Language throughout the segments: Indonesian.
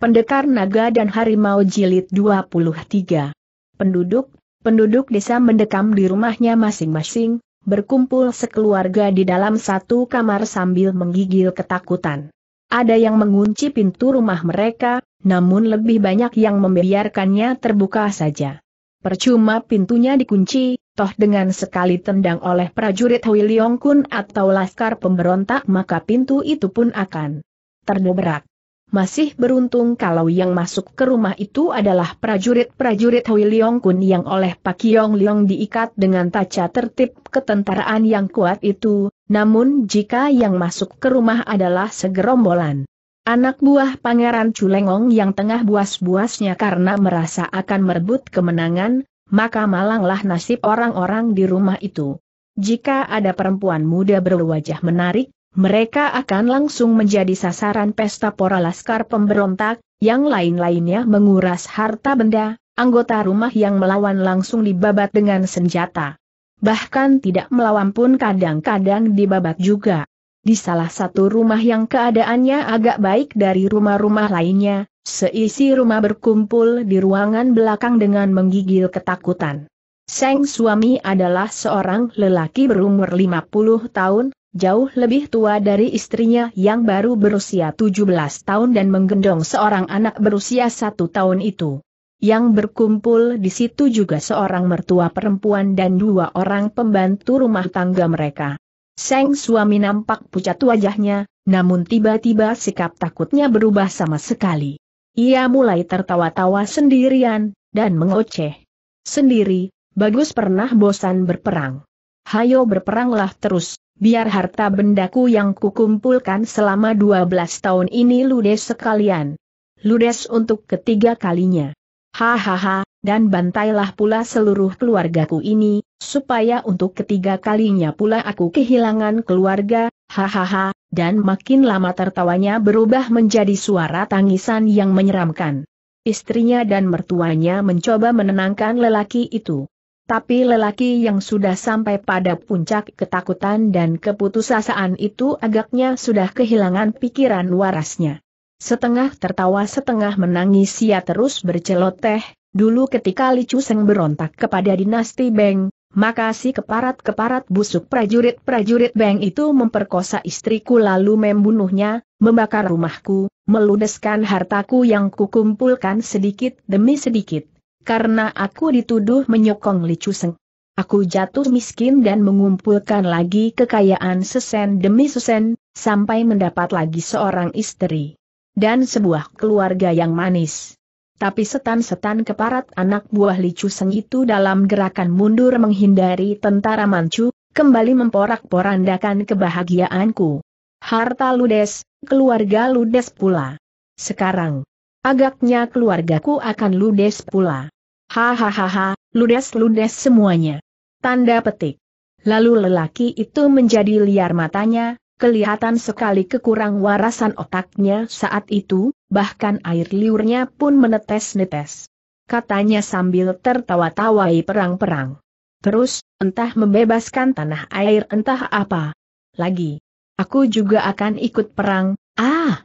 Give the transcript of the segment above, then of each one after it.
Pendekar Naga dan Harimau Jilid 23. Penduduk, penduduk desa mendekam di rumahnya masing-masing, berkumpul sekeluarga di dalam satu kamar sambil menggigil ketakutan. Ada yang mengunci pintu rumah mereka, namun lebih banyak yang membiarkannya terbuka saja. Percuma pintunya dikunci, toh dengan sekali tendang oleh prajurit Hui Leong Kun atau laskar pemberontak maka pintu itu pun akan terdobrak. Masih beruntung kalau yang masuk ke rumah itu adalah prajurit-prajurit Hui Leong Kun yang oleh Pak Yong Leong diikat dengan taca tertib ketentaraan yang kuat itu, namun jika yang masuk ke rumah adalah segerombolan anak buah Pangeran Culengong yang tengah buas-buasnya karena merasa akan merebut kemenangan, maka malanglah nasib orang-orang di rumah itu. Jika ada perempuan muda berwajah menarik, mereka akan langsung menjadi sasaran pesta pora laskar pemberontak, yang lain-lainnya menguras harta benda, anggota rumah yang melawan langsung dibabat dengan senjata. Bahkan tidak melawan pun kadang-kadang dibabat juga. Di salah satu rumah yang keadaannya agak baik dari rumah-rumah lainnya, seisi rumah berkumpul di ruangan belakang dengan menggigil ketakutan. Seng suami adalah seorang lelaki berumur 50 tahun, jauh lebih tua dari istrinya yang baru berusia 17 tahun dan menggendong seorang anak berusia satu tahun itu. Yang berkumpul di situ juga seorang mertua perempuan dan dua orang pembantu rumah tangga mereka. Seng suami nampak pucat wajahnya, namun tiba-tiba sikap takutnya berubah sama sekali. Ia mulai tertawa-tawa sendirian, dan mengoceh. Sendiri, Bagus pernah bosan berperang. Hayo berperanglah terus, biar harta bendaku yang kukumpulkan selama 12 tahun ini ludes sekalian. Ludes untuk ketiga kalinya. Hahaha, dan bantailah pula seluruh keluargaku ini, supaya untuk ketiga kalinya pula aku kehilangan keluarga, hahaha, dan makin lama tertawanya berubah menjadi suara tangisan yang menyeramkan. Istrinya dan mertuanya mencoba menenangkan lelaki itu. Tapi lelaki yang sudah sampai pada puncak ketakutan dan keputusasaan itu agaknya sudah kehilangan pikiran warasnya. Setengah tertawa setengah menangis ia terus berceloteh, dulu ketika Li Chuseng berontak kepada dinasti Beng, maka si keparat-keparat busuk prajurit-prajurit Beng itu memperkosa istriku lalu membunuhnya, membakar rumahku, meludeskan hartaku yang kukumpulkan sedikit demi sedikit karena aku dituduh menyokong Li Chuseng. Aku jatuh miskin dan mengumpulkan lagi kekayaan sesen demi sesen, sampai mendapat lagi seorang istri. Dan sebuah keluarga yang manis. Tapi setan-setan keparat anak buah Li Chuseng itu dalam gerakan mundur menghindari tentara Manchu, kembali memporak-porandakan kebahagiaanku. Harta ludes, keluarga ludes pula. Sekarang, Agaknya keluargaku akan ludes pula. Hahaha, ludes-ludes semuanya. Tanda petik. Lalu lelaki itu menjadi liar matanya, kelihatan sekali kekurang warasan otaknya saat itu, bahkan air liurnya pun menetes-netes. Katanya sambil tertawa-tawai perang-perang. Terus, entah membebaskan tanah air entah apa. Lagi. Aku juga akan ikut perang, ah!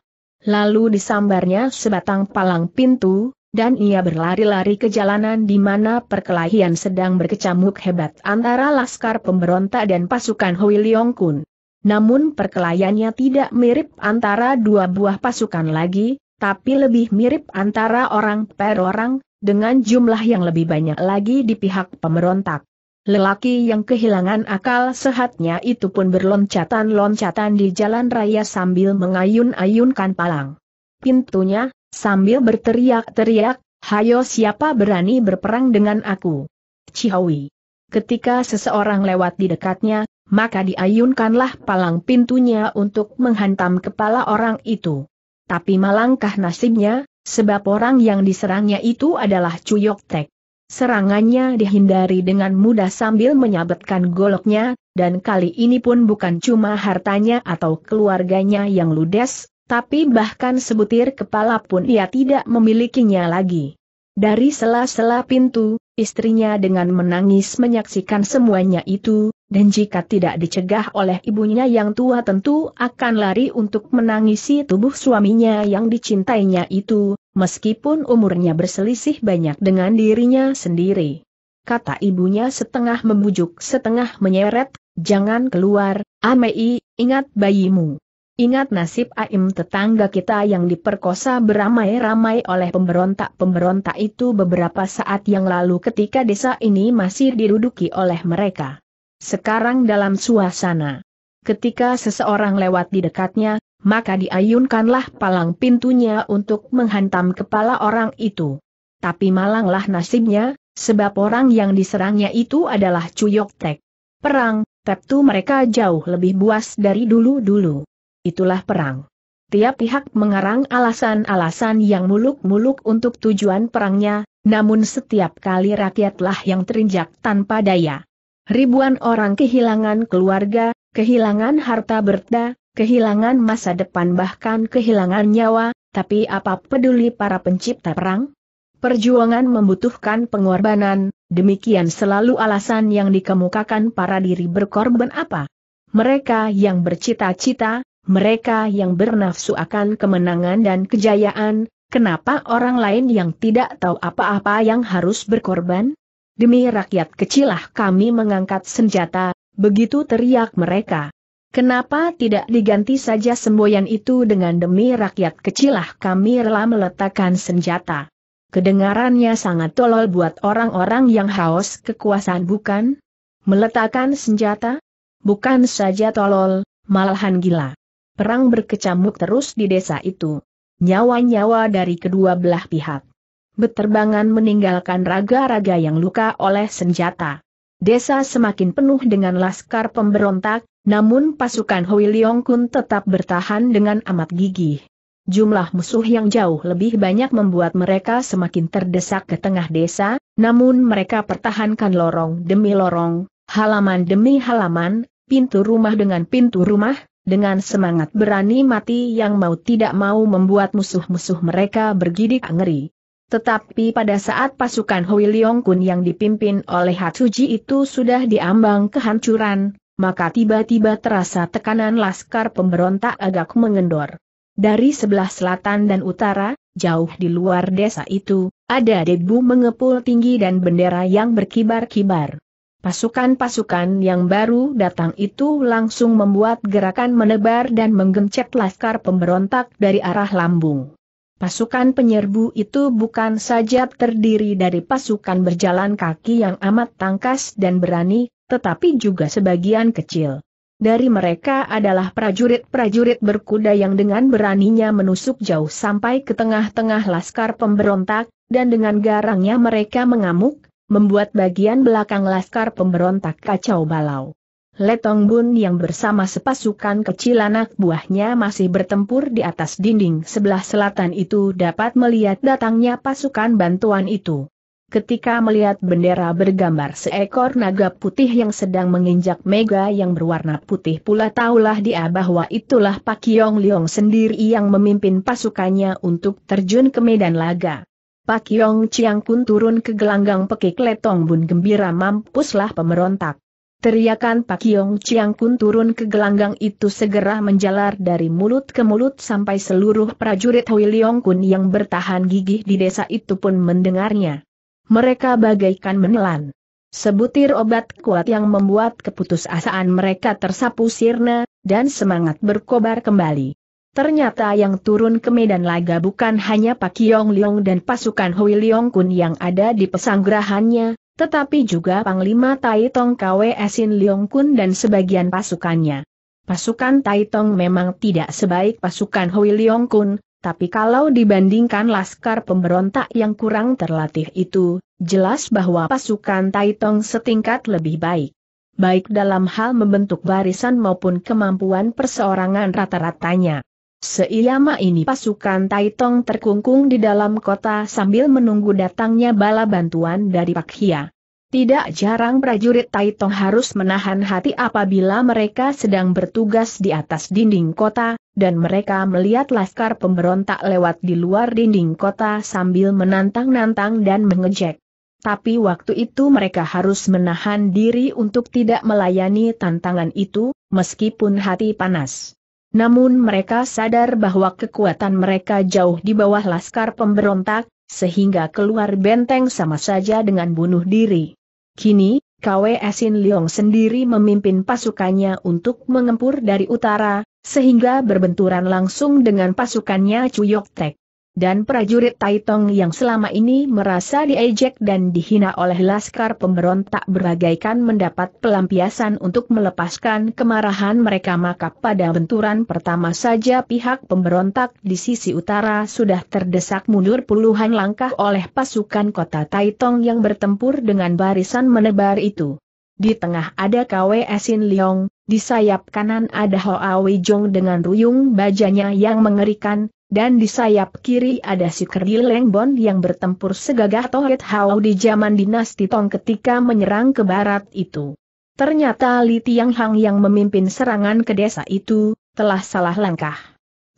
lalu disambarnya sebatang palang pintu, dan ia berlari-lari ke jalanan di mana perkelahian sedang berkecamuk hebat antara laskar pemberontak dan pasukan Hui Leong Kun. Namun perkelahiannya tidak mirip antara dua buah pasukan lagi, tapi lebih mirip antara orang per orang, dengan jumlah yang lebih banyak lagi di pihak pemberontak. Lelaki yang kehilangan akal sehatnya itu pun berloncatan-loncatan di jalan raya sambil mengayun-ayunkan palang. Pintunya, sambil berteriak-teriak, hayo siapa berani berperang dengan aku. Cihawi. Ketika seseorang lewat di dekatnya, maka diayunkanlah palang pintunya untuk menghantam kepala orang itu. Tapi malangkah nasibnya, sebab orang yang diserangnya itu adalah Cuyok Tek. Serangannya dihindari dengan mudah sambil menyabetkan goloknya, dan kali ini pun bukan cuma hartanya atau keluarganya yang ludes, tapi bahkan sebutir kepala pun ia tidak memilikinya lagi. Dari sela-sela pintu, istrinya dengan menangis menyaksikan semuanya itu, dan jika tidak dicegah oleh ibunya yang tua tentu akan lari untuk menangisi tubuh suaminya yang dicintainya itu, meskipun umurnya berselisih banyak dengan dirinya sendiri. Kata ibunya setengah membujuk setengah menyeret, jangan keluar, Amei, ingat bayimu. Ingat nasib Aim tetangga kita yang diperkosa beramai-ramai oleh pemberontak-pemberontak itu beberapa saat yang lalu ketika desa ini masih diduduki oleh mereka. Sekarang dalam suasana. Ketika seseorang lewat di dekatnya, maka diayunkanlah palang pintunya untuk menghantam kepala orang itu. Tapi malanglah nasibnya, sebab orang yang diserangnya itu adalah Cuyok Tek. Perang, tentu mereka jauh lebih buas dari dulu-dulu. Itulah perang. Tiap pihak mengarang alasan-alasan yang muluk-muluk untuk tujuan perangnya, namun setiap kali rakyatlah yang terinjak tanpa daya. Ribuan orang kehilangan keluarga, kehilangan harta berda, kehilangan masa depan bahkan kehilangan nyawa, tapi apa peduli para pencipta perang? Perjuangan membutuhkan pengorbanan, demikian selalu alasan yang dikemukakan para diri berkorban apa? Mereka yang bercita-cita, mereka yang bernafsu akan kemenangan dan kejayaan, kenapa orang lain yang tidak tahu apa-apa yang harus berkorban? Demi rakyat kecilah kami mengangkat senjata, begitu teriak mereka. Kenapa tidak diganti saja semboyan itu dengan demi rakyat kecilah kami rela meletakkan senjata. Kedengarannya sangat tolol buat orang-orang yang haus kekuasaan bukan? Meletakkan senjata? Bukan saja tolol, malahan gila. Perang berkecamuk terus di desa itu. Nyawa-nyawa dari kedua belah pihak. Beterbangan meninggalkan raga-raga yang luka oleh senjata. Desa semakin penuh dengan laskar pemberontak, namun pasukan Hui Leong Kun tetap bertahan dengan amat gigih. Jumlah musuh yang jauh lebih banyak membuat mereka semakin terdesak ke tengah desa, namun mereka pertahankan lorong demi lorong, halaman demi halaman, pintu rumah dengan pintu rumah, dengan semangat berani mati yang mau tidak mau membuat musuh-musuh mereka bergidik ngeri. Tetapi pada saat pasukan Hui Leong Kun yang dipimpin oleh Hatsuji itu sudah diambang kehancuran, maka tiba-tiba terasa tekanan laskar pemberontak agak mengendor. Dari sebelah selatan dan utara, jauh di luar desa itu, ada debu mengepul tinggi dan bendera yang berkibar-kibar. Pasukan-pasukan yang baru datang itu langsung membuat gerakan menebar dan menggencet laskar pemberontak dari arah lambung. Pasukan penyerbu itu bukan saja terdiri dari pasukan berjalan kaki yang amat tangkas dan berani, tetapi juga sebagian kecil. Dari mereka adalah prajurit-prajurit berkuda yang dengan beraninya menusuk jauh sampai ke tengah-tengah laskar pemberontak, dan dengan garangnya mereka mengamuk, membuat bagian belakang laskar pemberontak kacau balau. Letong Bun yang bersama sepasukan kecil anak buahnya masih bertempur di atas dinding sebelah selatan itu dapat melihat datangnya pasukan bantuan itu ketika melihat bendera bergambar seekor naga putih yang sedang menginjak mega yang berwarna putih pula taulah dia bahwa itulah Pak Yong Leong sendiri yang memimpin pasukannya untuk terjun ke medan laga. Pak Yong Chiang Kun turun ke gelanggang pekik letong bun gembira mampuslah pemberontak. Teriakan Pak Yong Chiang Kun turun ke gelanggang itu segera menjalar dari mulut ke mulut sampai seluruh prajurit Hui Leong Kun yang bertahan gigih di desa itu pun mendengarnya mereka bagaikan menelan. Sebutir obat kuat yang membuat keputusasaan mereka tersapu sirna, dan semangat berkobar kembali. Ternyata yang turun ke medan laga bukan hanya Pak Yong Leong dan pasukan Hui Leong Kun yang ada di pesanggerahannya, tetapi juga Panglima Tai Tong Kwe Sin Leong Kun dan sebagian pasukannya. Pasukan Tai Tong memang tidak sebaik pasukan Hui Leong Kun, tapi kalau dibandingkan laskar pemberontak yang kurang terlatih itu, jelas bahwa pasukan Taitong setingkat lebih baik. Baik dalam hal membentuk barisan maupun kemampuan perseorangan rata-ratanya. Seiyama ini pasukan Taitong terkungkung di dalam kota sambil menunggu datangnya bala bantuan dari Pak Hia. Tidak jarang prajurit Taitong harus menahan hati apabila mereka sedang bertugas di atas dinding kota, dan mereka melihat laskar pemberontak lewat di luar dinding kota sambil menantang-nantang dan mengejek. Tapi waktu itu mereka harus menahan diri untuk tidak melayani tantangan itu, meskipun hati panas. Namun mereka sadar bahwa kekuatan mereka jauh di bawah laskar pemberontak, sehingga keluar benteng sama saja dengan bunuh diri. Kini, KW Sin Leong sendiri memimpin pasukannya untuk mengempur dari utara, sehingga berbenturan langsung dengan pasukannya Yok Tek dan prajurit Taitong yang selama ini merasa diejek dan dihina oleh laskar pemberontak beragaikan mendapat pelampiasan untuk melepaskan kemarahan mereka maka pada benturan pertama saja pihak pemberontak di sisi utara sudah terdesak mundur puluhan langkah oleh pasukan kota Taitong yang bertempur dengan barisan menebar itu. Di tengah ada Kwe Sin Leong, di sayap kanan ada Hoa Wei Jong dengan ruyung bajanya yang mengerikan, dan di sayap kiri ada si kerdil Lengbon yang bertempur segagah Tohet Hao di zaman dinasti Tong ketika menyerang ke barat itu. Ternyata Li Tiang yang memimpin serangan ke desa itu, telah salah langkah.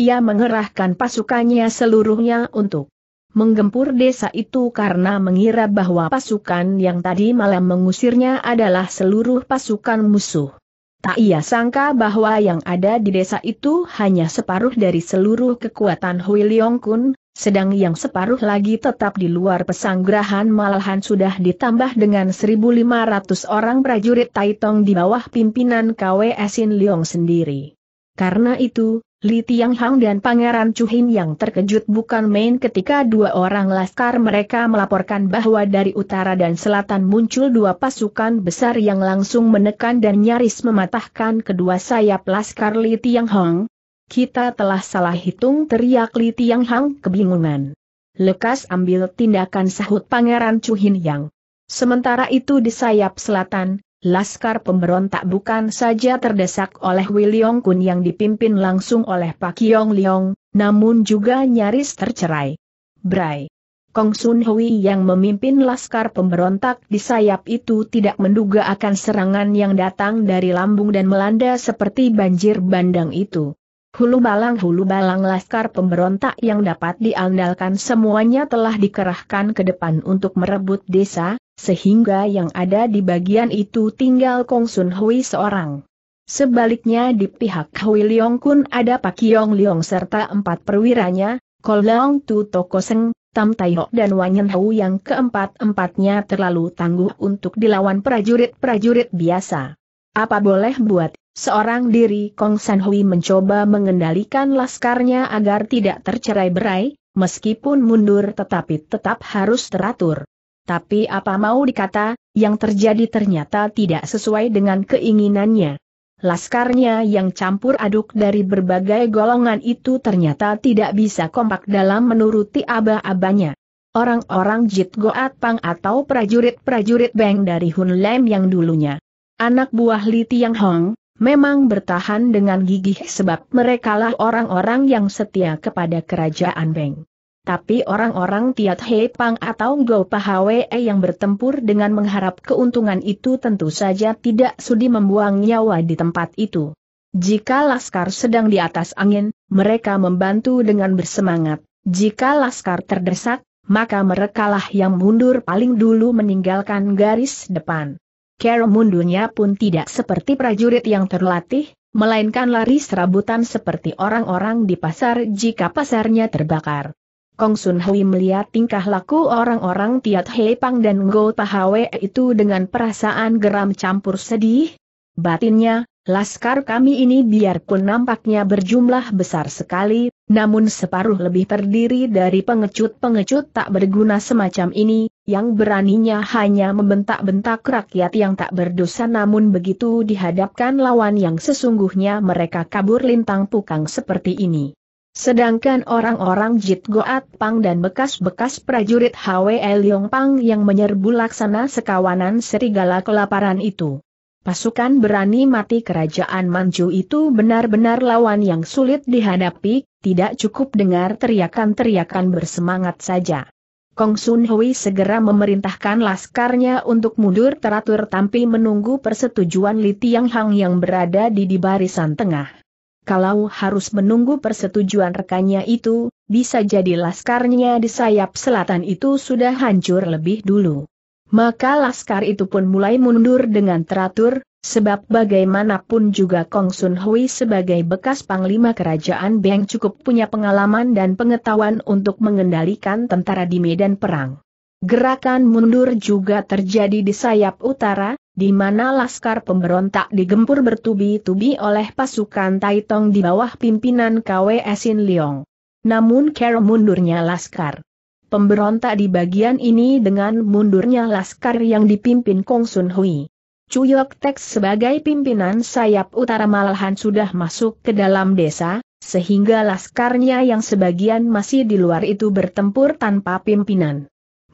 Ia mengerahkan pasukannya seluruhnya untuk menggempur desa itu karena mengira bahwa pasukan yang tadi malam mengusirnya adalah seluruh pasukan musuh. Tak ia sangka bahwa yang ada di desa itu hanya separuh dari seluruh kekuatan Hui Leong Kun, sedang yang separuh lagi tetap di luar pesanggrahan malahan sudah ditambah dengan 1.500 orang prajurit Taitong di bawah pimpinan KWS Sin Leong sendiri. Karena itu, Li Tianghang dan Pangeran Chuhin yang terkejut bukan main ketika dua orang laskar mereka melaporkan bahwa dari utara dan selatan muncul dua pasukan besar yang langsung menekan dan nyaris mematahkan kedua sayap laskar Li Tianghang. Kita telah salah hitung teriak Li Tianghang kebingungan. Lekas ambil tindakan sahut Pangeran Chuhin yang. Sementara itu di sayap selatan, Laskar pemberontak bukan saja terdesak oleh Wiliong Kun yang dipimpin langsung oleh Pak Yong Liong, namun juga nyaris tercerai. Brai. Kong Sun Hui yang memimpin laskar pemberontak di sayap itu tidak menduga akan serangan yang datang dari lambung dan melanda seperti banjir bandang itu. Hulu balang hulu balang laskar pemberontak yang dapat diandalkan semuanya telah dikerahkan ke depan untuk merebut desa, sehingga yang ada di bagian itu tinggal Kong Sun Hui seorang. Sebaliknya di pihak Hui Leong Kun ada Pak Yong Leong serta empat perwiranya, Kol Leong Tu Toko Seng, Tam Tai Ho dan Wanyan Hou yang keempat-empatnya terlalu tangguh untuk dilawan prajurit-prajurit biasa. Apa boleh buat, seorang diri Kong San Hui mencoba mengendalikan laskarnya agar tidak tercerai berai, meskipun mundur tetapi tetap harus teratur. Tapi apa mau dikata, yang terjadi ternyata tidak sesuai dengan keinginannya. Laskarnya yang campur aduk dari berbagai golongan itu ternyata tidak bisa kompak dalam menuruti aba-abanya. Orang-orang Jit Goat Pang atau prajurit-prajurit Beng dari Hun Lem yang dulunya. Anak buah Li Tiang Hong, memang bertahan dengan gigih sebab merekalah orang-orang yang setia kepada kerajaan Beng. Tapi orang-orang Tiat he Pang atau Go Pahawe e yang bertempur dengan mengharap keuntungan itu tentu saja tidak sudi membuang nyawa di tempat itu. Jika laskar sedang di atas angin, mereka membantu dengan bersemangat. Jika laskar terdesak, maka merekalah yang mundur paling dulu meninggalkan garis depan. Cara mundurnya pun tidak seperti prajurit yang terlatih, melainkan lari serabutan seperti orang-orang di pasar jika pasarnya terbakar. Kong Sun Hui melihat tingkah laku orang-orang Tiat Hei Pang dan Go Pahawe itu dengan perasaan geram campur sedih. Batinnya, laskar kami ini biarpun nampaknya berjumlah besar sekali, namun separuh lebih terdiri dari pengecut-pengecut tak berguna semacam ini, yang beraninya hanya membentak-bentak rakyat yang tak berdosa namun begitu dihadapkan lawan yang sesungguhnya mereka kabur lintang pukang seperti ini. Sedangkan orang-orang Jit Goat Pang dan bekas-bekas prajurit Hwe Leong Pang yang menyerbu laksana sekawanan serigala kelaparan itu. Pasukan berani mati kerajaan Manchu itu benar-benar lawan yang sulit dihadapi, tidak cukup dengar teriakan-teriakan bersemangat saja. Kong Sun Hui segera memerintahkan laskarnya untuk mundur teratur tampil menunggu persetujuan Li Tiang Hang yang berada di, di barisan tengah kalau harus menunggu persetujuan rekannya itu, bisa jadi laskarnya di sayap selatan itu sudah hancur lebih dulu. Maka laskar itu pun mulai mundur dengan teratur, sebab bagaimanapun juga Kong Sun Hui sebagai bekas panglima kerajaan Beng cukup punya pengalaman dan pengetahuan untuk mengendalikan tentara di medan perang. Gerakan mundur juga terjadi di sayap utara, di mana laskar pemberontak digempur bertubi-tubi oleh pasukan Taitong di bawah pimpinan KW Sin Leong. Namun care mundurnya laskar. Pemberontak di bagian ini dengan mundurnya laskar yang dipimpin Kong Sun Hui. Cuyok tek sebagai pimpinan sayap utara malahan sudah masuk ke dalam desa, sehingga laskarnya yang sebagian masih di luar itu bertempur tanpa pimpinan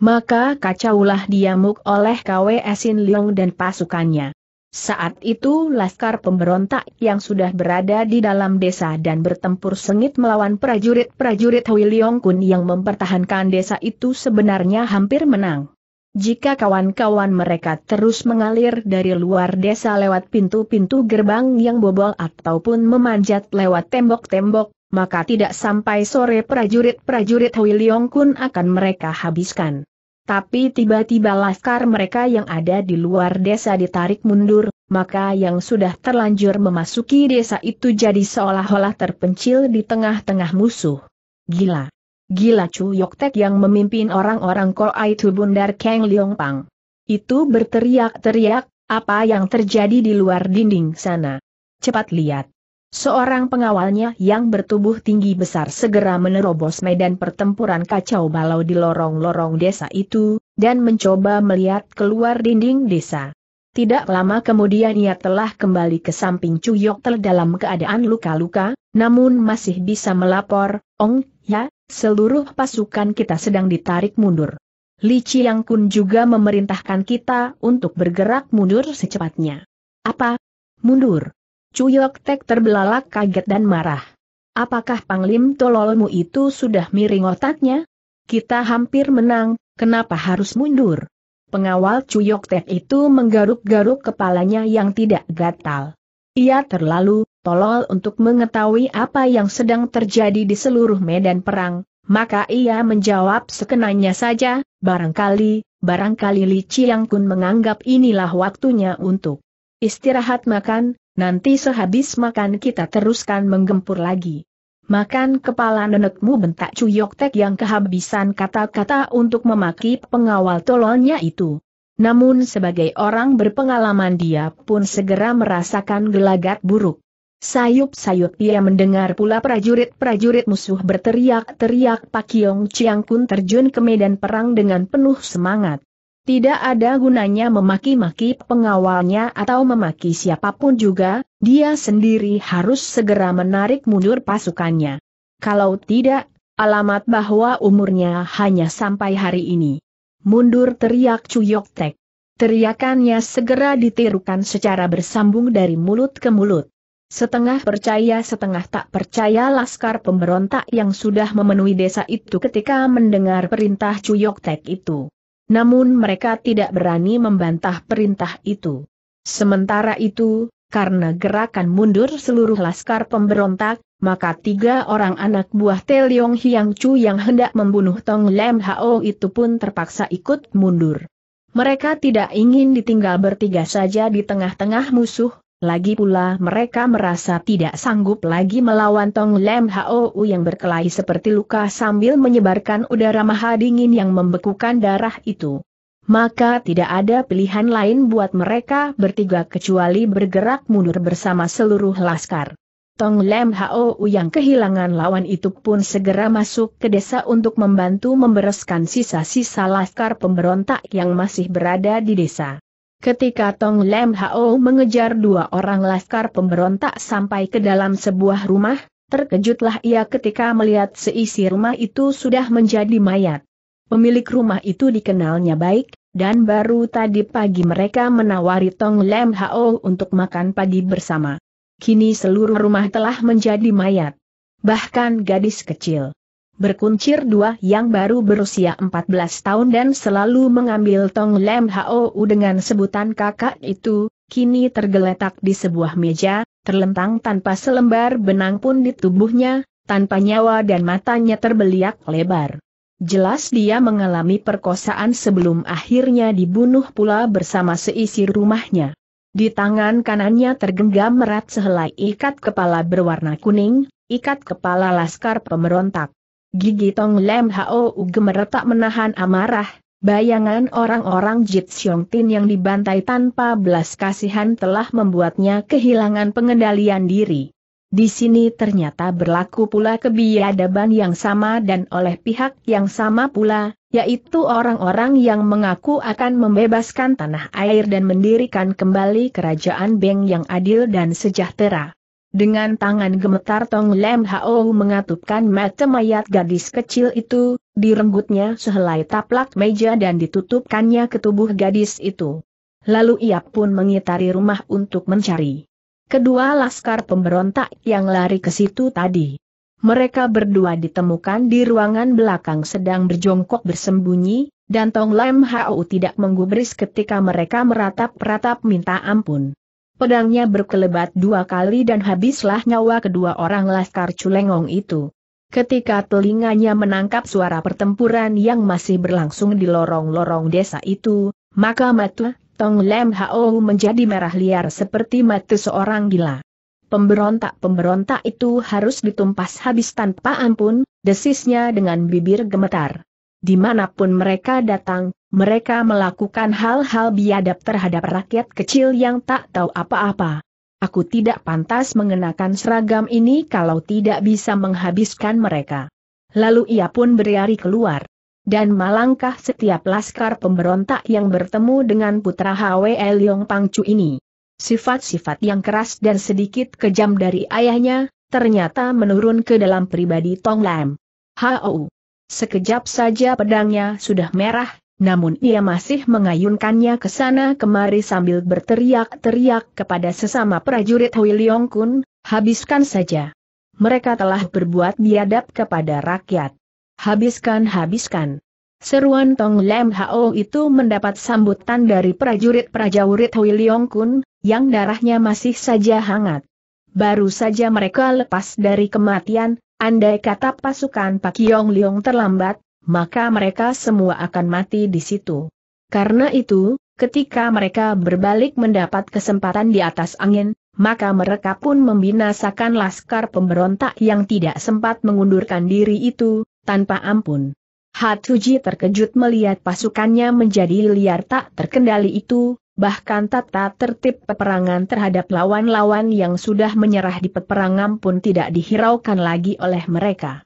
maka kacaulah diamuk oleh Kwe Sin Leong dan pasukannya. Saat itu laskar pemberontak yang sudah berada di dalam desa dan bertempur sengit melawan prajurit-prajurit Hui Leong Kun yang mempertahankan desa itu sebenarnya hampir menang. Jika kawan-kawan mereka terus mengalir dari luar desa lewat pintu-pintu gerbang yang bobol ataupun memanjat lewat tembok-tembok, maka tidak sampai sore prajurit-prajurit Hui Leong Kun akan mereka habiskan. Tapi tiba-tiba laskar mereka yang ada di luar desa ditarik mundur, maka yang sudah terlanjur memasuki desa itu jadi seolah-olah terpencil di tengah-tengah musuh. Gila. Gila Chu Yoktek yang memimpin orang-orang Koai Bundar Kang Pang Itu berteriak-teriak, apa yang terjadi di luar dinding sana. Cepat lihat. Seorang pengawalnya yang bertubuh tinggi besar segera menerobos medan pertempuran kacau balau di lorong-lorong desa itu, dan mencoba melihat keluar dinding desa. Tidak lama kemudian ia telah kembali ke samping Cuyok Tel dalam keadaan luka-luka, namun masih bisa melapor, Ong, ya, seluruh pasukan kita sedang ditarik mundur. Li Chiang Kun juga memerintahkan kita untuk bergerak mundur secepatnya. Apa? Mundur? Cuyok Tek terbelalak kaget dan marah. Apakah Panglim tololmu itu sudah miring otaknya? Kita hampir menang, kenapa harus mundur? Pengawal Cuyok Tek itu menggaruk-garuk kepalanya yang tidak gatal. Ia terlalu tolol untuk mengetahui apa yang sedang terjadi di seluruh medan perang, maka ia menjawab sekenanya saja, barangkali, barangkali Li Chiang Kun menganggap inilah waktunya untuk istirahat makan, Nanti sehabis makan kita teruskan menggempur lagi. Makan kepala nenekmu bentak Cuyok Tek yang kehabisan kata-kata untuk memaki pengawal tololnya itu. Namun sebagai orang berpengalaman dia pun segera merasakan gelagat buruk. Sayup-sayup ia mendengar pula prajurit-prajurit musuh berteriak-teriak Pak Yong Chiang Kun terjun ke medan perang dengan penuh semangat. Tidak ada gunanya memaki-maki pengawalnya atau memaki siapapun juga, dia sendiri harus segera menarik mundur pasukannya. Kalau tidak, alamat bahwa umurnya hanya sampai hari ini. Mundur teriak Cuyok Tek. Teriakannya segera ditirukan secara bersambung dari mulut ke mulut. Setengah percaya setengah tak percaya laskar pemberontak yang sudah memenuhi desa itu ketika mendengar perintah Cuyok Tek itu namun mereka tidak berani membantah perintah itu. Sementara itu, karena gerakan mundur seluruh laskar pemberontak, maka tiga orang anak buah Teliong Hiang Chu yang hendak membunuh Tong Lem Hao itu pun terpaksa ikut mundur. Mereka tidak ingin ditinggal bertiga saja di tengah-tengah musuh, lagi pula mereka merasa tidak sanggup lagi melawan Tong Lem Hou yang berkelahi seperti luka sambil menyebarkan udara maha dingin yang membekukan darah itu. Maka tidak ada pilihan lain buat mereka bertiga kecuali bergerak mundur bersama seluruh laskar. Tong Lem Hou yang kehilangan lawan itu pun segera masuk ke desa untuk membantu membereskan sisa-sisa laskar pemberontak yang masih berada di desa. Ketika Tong Lem Hao mengejar dua orang laskar pemberontak sampai ke dalam sebuah rumah, terkejutlah ia ketika melihat seisi rumah itu sudah menjadi mayat. Pemilik rumah itu dikenalnya baik, dan baru tadi pagi mereka menawari Tong Lem Hao untuk makan pagi bersama. Kini seluruh rumah telah menjadi mayat. Bahkan gadis kecil berkuncir dua yang baru berusia 14 tahun dan selalu mengambil Tong Lem Hou dengan sebutan kakak itu, kini tergeletak di sebuah meja, terlentang tanpa selembar benang pun di tubuhnya, tanpa nyawa dan matanya terbeliak lebar. Jelas dia mengalami perkosaan sebelum akhirnya dibunuh pula bersama seisi rumahnya. Di tangan kanannya tergenggam erat sehelai ikat kepala berwarna kuning, ikat kepala laskar pemberontak. Gigi Tong Lem Hao gemeretak menahan amarah, bayangan orang-orang Jit Xiong Tin yang dibantai tanpa belas kasihan telah membuatnya kehilangan pengendalian diri. Di sini ternyata berlaku pula kebiadaban yang sama dan oleh pihak yang sama pula, yaitu orang-orang yang mengaku akan membebaskan tanah air dan mendirikan kembali kerajaan Beng yang adil dan sejahtera. Dengan tangan gemetar Tong Lem Hao mengatupkan mata mayat gadis kecil itu, direnggutnya sehelai taplak meja dan ditutupkannya ke tubuh gadis itu. Lalu ia pun mengitari rumah untuk mencari kedua laskar pemberontak yang lari ke situ tadi. Mereka berdua ditemukan di ruangan belakang sedang berjongkok bersembunyi, dan Tong Lem Hao tidak menggubris ketika mereka meratap-ratap minta ampun. Pedangnya berkelebat dua kali dan habislah nyawa kedua orang laskar culengong itu. Ketika telinganya menangkap suara pertempuran yang masih berlangsung di lorong-lorong desa itu, maka mata Tong Lem Hao menjadi merah liar seperti mata seorang gila. Pemberontak-pemberontak itu harus ditumpas habis tanpa ampun, desisnya dengan bibir gemetar. Dimanapun mereka datang, mereka melakukan hal-hal biadab terhadap rakyat kecil yang tak tahu apa-apa. Aku tidak pantas mengenakan seragam ini kalau tidak bisa menghabiskan mereka. Lalu ia pun berlari keluar. Dan malangkah setiap laskar pemberontak yang bertemu dengan putra Hwe Leong Pangcu ini. Sifat-sifat yang keras dan sedikit kejam dari ayahnya, ternyata menurun ke dalam pribadi Tong Lam. Hau. Sekejap saja pedangnya sudah merah namun ia masih mengayunkannya ke sana kemari sambil berteriak-teriak kepada sesama prajurit Hui Leong Kun, habiskan saja. Mereka telah berbuat biadab kepada rakyat. Habiskan, habiskan. Seruan Tong Lem Hao itu mendapat sambutan dari prajurit-prajurit Hui Leong Kun, yang darahnya masih saja hangat. Baru saja mereka lepas dari kematian, andai kata pasukan Pak Yong Leong terlambat, maka mereka semua akan mati di situ. Karena itu, ketika mereka berbalik mendapat kesempatan di atas angin, maka mereka pun membinasakan laskar pemberontak yang tidak sempat mengundurkan diri itu, tanpa ampun. Hatuji terkejut melihat pasukannya menjadi liar tak terkendali itu, bahkan tata tertib peperangan terhadap lawan-lawan yang sudah menyerah di peperangan pun tidak dihiraukan lagi oleh mereka.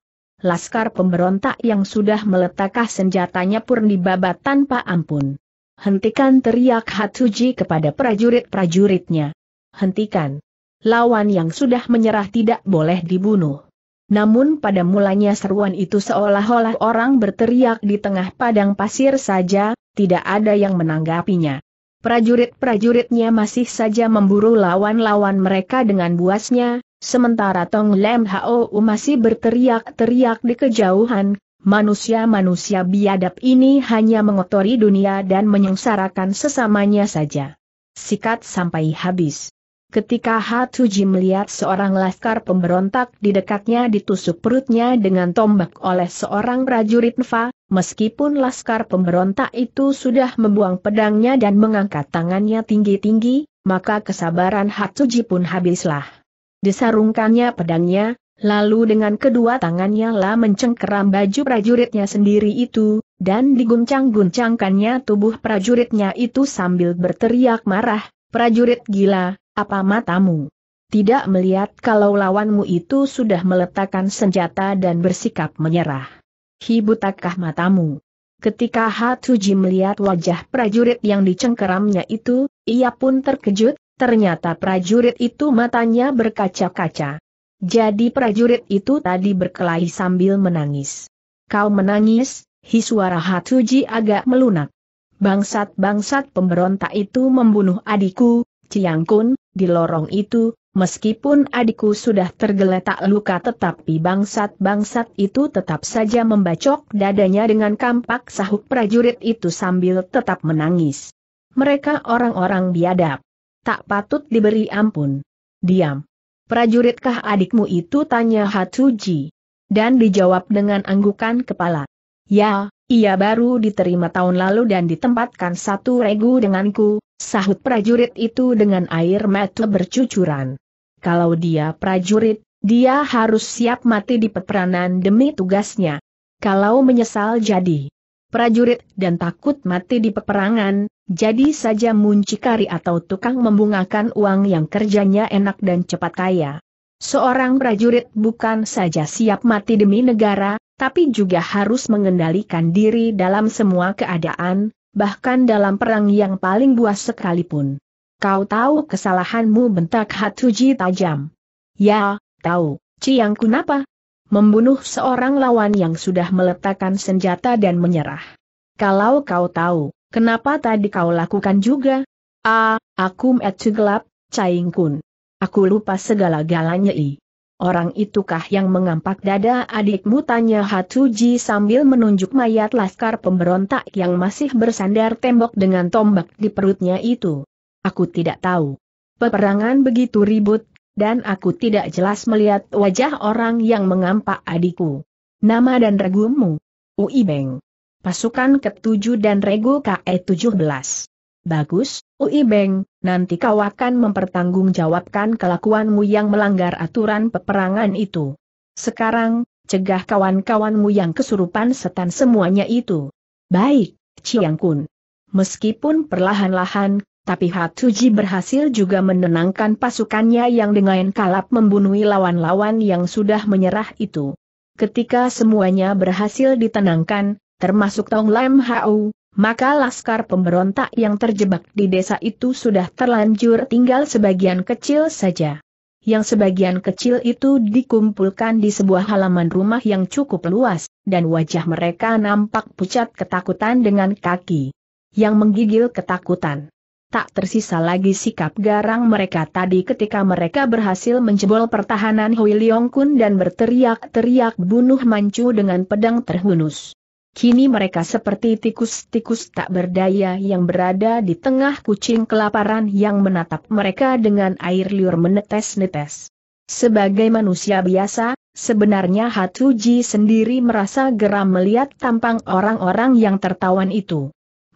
Laskar pemberontak yang sudah meletakkan senjatanya pun dibabat tanpa ampun. Hentikan teriak Hatuji kepada prajurit-prajuritnya. Hentikan. Lawan yang sudah menyerah tidak boleh dibunuh. Namun pada mulanya seruan itu seolah-olah orang berteriak di tengah padang pasir saja, tidak ada yang menanggapinya. Prajurit-prajuritnya masih saja memburu lawan-lawan mereka dengan buasnya, Sementara Tong Lem Hao masih berteriak-teriak di kejauhan, manusia-manusia biadab ini hanya mengotori dunia dan menyengsarakan sesamanya saja. Sikat sampai habis. Ketika Hatuji melihat seorang laskar pemberontak di dekatnya ditusuk perutnya dengan tombak oleh seorang prajurit Nfa, meskipun laskar pemberontak itu sudah membuang pedangnya dan mengangkat tangannya tinggi-tinggi, maka kesabaran Ji pun habislah. Disarungkannya pedangnya, lalu dengan kedua tangannya lah mencengkeram baju prajuritnya sendiri itu, dan diguncang-guncangkannya tubuh prajuritnya itu sambil berteriak marah, prajurit gila, apa matamu? Tidak melihat kalau lawanmu itu sudah meletakkan senjata dan bersikap menyerah. Hibutakah matamu? Ketika Hatuji melihat wajah prajurit yang dicengkeramnya itu, ia pun terkejut, Ternyata prajurit itu matanya berkaca-kaca. Jadi prajurit itu tadi berkelahi sambil menangis. Kau menangis, Hi suara Hatuji agak melunak. Bangsat-bangsat pemberontak itu membunuh adikku, Ciang Kun, di lorong itu, meskipun adikku sudah tergeletak luka tetapi bangsat-bangsat itu tetap saja membacok dadanya dengan kampak sahuk prajurit itu sambil tetap menangis. Mereka orang-orang biadab tak patut diberi ampun. Diam. Prajuritkah adikmu itu tanya Hatsuji? Dan dijawab dengan anggukan kepala. Ya, ia baru diterima tahun lalu dan ditempatkan satu regu denganku, sahut prajurit itu dengan air mata bercucuran. Kalau dia prajurit, dia harus siap mati di peperanan demi tugasnya. Kalau menyesal jadi prajurit dan takut mati di peperangan, jadi saja muncikari atau tukang membungakan uang yang kerjanya enak dan cepat kaya. Seorang prajurit bukan saja siap mati demi negara, tapi juga harus mengendalikan diri dalam semua keadaan, bahkan dalam perang yang paling buas sekalipun. Kau tahu kesalahanmu bentak Hatuji tajam. Ya, tahu, Ciangku kenapa? membunuh seorang lawan yang sudah meletakkan senjata dan menyerah. Kalau kau tahu, kenapa tadi kau lakukan juga? Ah, aku metu gelap, Caing Kun. Aku lupa segala-galanya i. Orang itukah yang mengampak dada adikmu tanya Hatuji sambil menunjuk mayat laskar pemberontak yang masih bersandar tembok dengan tombak di perutnya itu. Aku tidak tahu. Peperangan begitu ribut, dan aku tidak jelas melihat wajah orang yang mengampak adikku. Nama dan regumu. Ui Beng. Pasukan ke-7 dan regu KE-17. Bagus, Ui Beng, nanti kau akan mempertanggungjawabkan kelakuanmu yang melanggar aturan peperangan itu. Sekarang, cegah kawan-kawanmu yang kesurupan setan semuanya itu. Baik, Chiang Kun. Meskipun perlahan-lahan tapi Hatuji berhasil juga menenangkan pasukannya yang dengan kalap membunuh lawan-lawan yang sudah menyerah itu. Ketika semuanya berhasil ditenangkan, termasuk Tong Lam Hau, maka laskar pemberontak yang terjebak di desa itu sudah terlanjur tinggal sebagian kecil saja. Yang sebagian kecil itu dikumpulkan di sebuah halaman rumah yang cukup luas, dan wajah mereka nampak pucat ketakutan dengan kaki yang menggigil ketakutan tak tersisa lagi sikap garang mereka tadi ketika mereka berhasil menjebol pertahanan Hui Leong Kun dan berteriak-teriak bunuh mancu dengan pedang terhunus. Kini mereka seperti tikus-tikus tak berdaya yang berada di tengah kucing kelaparan yang menatap mereka dengan air liur menetes-netes. Sebagai manusia biasa, sebenarnya Hatuji sendiri merasa geram melihat tampang orang-orang yang tertawan itu.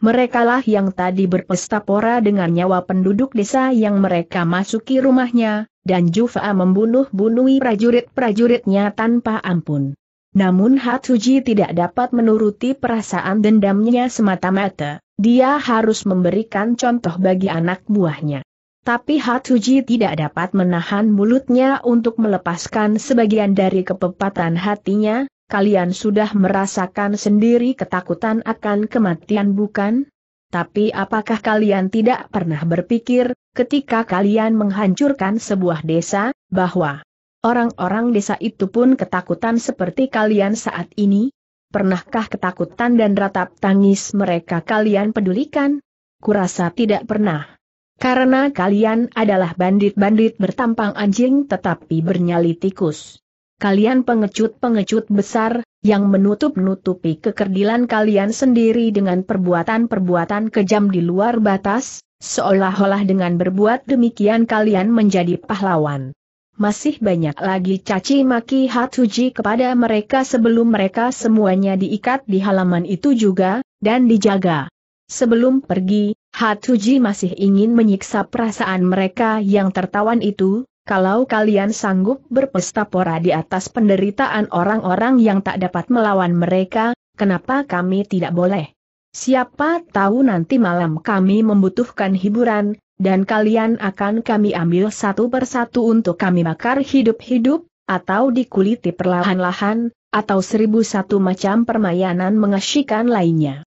Merekalah yang tadi berpesta pora dengan nyawa penduduk desa yang mereka masuki rumahnya, dan Jufa membunuh-bunuhi prajurit-prajuritnya tanpa ampun. Namun Hatsuji tidak dapat menuruti perasaan dendamnya semata-mata, dia harus memberikan contoh bagi anak buahnya. Tapi Hatsuji tidak dapat menahan mulutnya untuk melepaskan sebagian dari kepepatan hatinya, kalian sudah merasakan sendiri ketakutan akan kematian bukan? Tapi apakah kalian tidak pernah berpikir, ketika kalian menghancurkan sebuah desa, bahwa orang-orang desa itu pun ketakutan seperti kalian saat ini? Pernahkah ketakutan dan ratap tangis mereka kalian pedulikan? Kurasa tidak pernah. Karena kalian adalah bandit-bandit bertampang anjing tetapi bernyali tikus kalian pengecut-pengecut besar, yang menutup-nutupi kekerdilan kalian sendiri dengan perbuatan-perbuatan kejam di luar batas, seolah-olah dengan berbuat demikian kalian menjadi pahlawan. Masih banyak lagi caci maki Hatuji kepada mereka sebelum mereka semuanya diikat di halaman itu juga, dan dijaga. Sebelum pergi, Hatuji masih ingin menyiksa perasaan mereka yang tertawan itu, kalau kalian sanggup berpesta pora di atas penderitaan orang-orang yang tak dapat melawan mereka, kenapa kami tidak boleh? Siapa tahu nanti malam kami membutuhkan hiburan, dan kalian akan kami ambil satu persatu untuk kami bakar hidup-hidup, atau dikuliti perlahan-lahan, atau seribu satu macam permainan mengasyikan lainnya.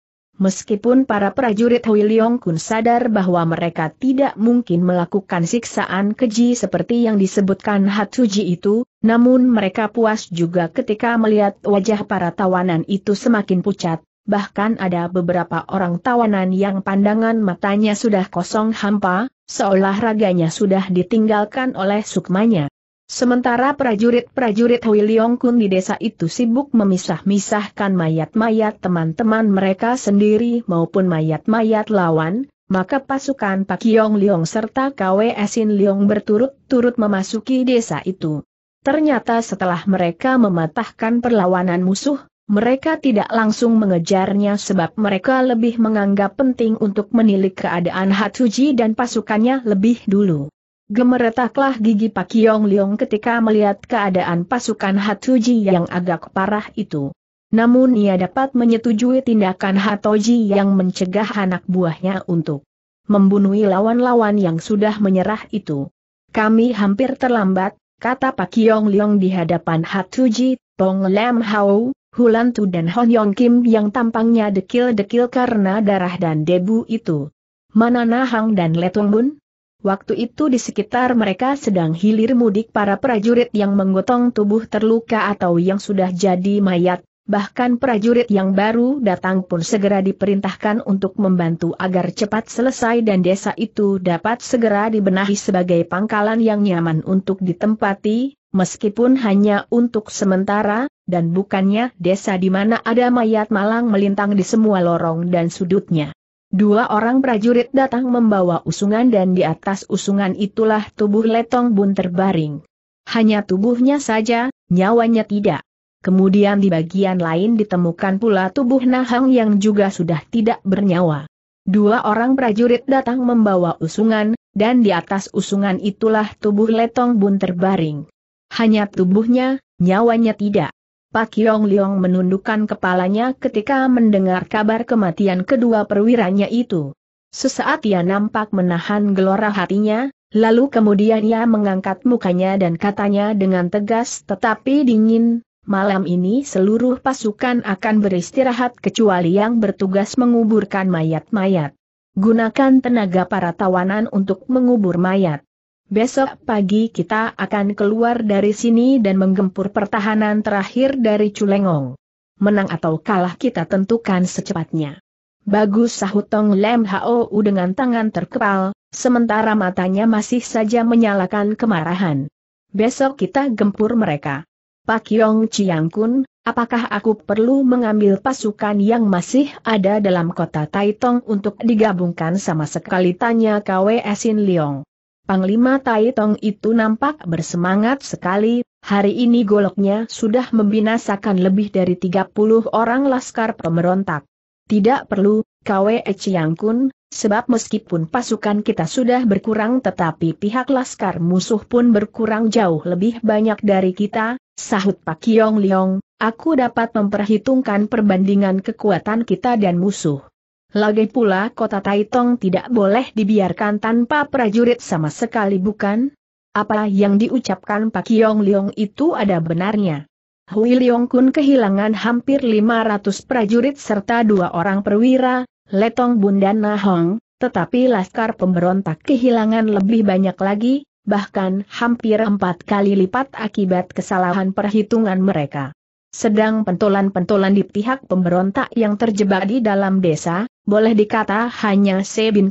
Meskipun para prajurit Hui Leong Kun sadar bahwa mereka tidak mungkin melakukan siksaan keji seperti yang disebutkan Hatsuji itu, namun mereka puas juga ketika melihat wajah para tawanan itu semakin pucat, bahkan ada beberapa orang tawanan yang pandangan matanya sudah kosong hampa, seolah raganya sudah ditinggalkan oleh sukmanya. Sementara prajurit-prajurit Hui Leong Kun di desa itu sibuk memisah-misahkan mayat-mayat teman-teman mereka sendiri maupun mayat-mayat lawan, maka pasukan Pak Yong Leong serta Esin Leong berturut-turut memasuki desa itu. Ternyata setelah mereka mematahkan perlawanan musuh, mereka tidak langsung mengejarnya sebab mereka lebih menganggap penting untuk menilik keadaan Hatuji dan pasukannya lebih dulu. Gemeretaklah gigi Pak Yong Leong ketika melihat keadaan pasukan Hatuji yang agak parah itu. Namun ia dapat menyetujui tindakan Hatoji yang mencegah anak buahnya untuk membunuh lawan-lawan yang sudah menyerah itu. Kami hampir terlambat, kata Pak Yong Leong di hadapan Hatuji, Tong Lam Hao, Hulan Tu dan Hon Yong Kim yang tampangnya dekil-dekil karena darah dan debu itu. Mana Nahang dan Letung Bun? Waktu itu di sekitar mereka sedang hilir mudik para prajurit yang menggotong tubuh terluka atau yang sudah jadi mayat, bahkan prajurit yang baru datang pun segera diperintahkan untuk membantu agar cepat selesai dan desa itu dapat segera dibenahi sebagai pangkalan yang nyaman untuk ditempati, meskipun hanya untuk sementara, dan bukannya desa di mana ada mayat malang melintang di semua lorong dan sudutnya. Dua orang prajurit datang membawa usungan dan di atas usungan itulah tubuh Letong Bun terbaring. Hanya tubuhnya saja, nyawanya tidak. Kemudian di bagian lain ditemukan pula tubuh Nahang yang juga sudah tidak bernyawa. Dua orang prajurit datang membawa usungan, dan di atas usungan itulah tubuh Letong Bun terbaring. Hanya tubuhnya, nyawanya tidak. Pak Yong Leong menundukkan kepalanya ketika mendengar kabar kematian kedua perwiranya itu. Sesaat ia nampak menahan gelora hatinya, lalu kemudian ia mengangkat mukanya dan katanya dengan tegas tetapi dingin, malam ini seluruh pasukan akan beristirahat kecuali yang bertugas menguburkan mayat-mayat. Gunakan tenaga para tawanan untuk mengubur mayat. Besok pagi kita akan keluar dari sini dan menggempur pertahanan terakhir dari Culengong. Menang atau kalah kita tentukan secepatnya. Bagus sahut Tong Lem Hou dengan tangan terkepal, sementara matanya masih saja menyalakan kemarahan. Besok kita gempur mereka. Pak Yong Chiang Kun, apakah aku perlu mengambil pasukan yang masih ada dalam kota Taitong untuk digabungkan sama sekali tanya KWS Sin Leong? Panglima Tai Tong itu nampak bersemangat sekali, hari ini goloknya sudah membinasakan lebih dari 30 orang laskar pemberontak. Tidak perlu, KWE Chiang Kun, sebab meskipun pasukan kita sudah berkurang tetapi pihak laskar musuh pun berkurang jauh lebih banyak dari kita, sahut Pak Yong Leong, aku dapat memperhitungkan perbandingan kekuatan kita dan musuh. Lagi pula kota Taitong tidak boleh dibiarkan tanpa prajurit sama sekali bukan? Apa yang diucapkan Pak Yong Leong itu ada benarnya. Hui Leong Kun kehilangan hampir 500 prajurit serta dua orang perwira, Letong Bun dan Nahong, tetapi Laskar pemberontak kehilangan lebih banyak lagi, bahkan hampir empat kali lipat akibat kesalahan perhitungan mereka. Sedang pentolan-pentolan di pihak pemberontak yang terjebak di dalam desa, boleh dikata hanya Sebin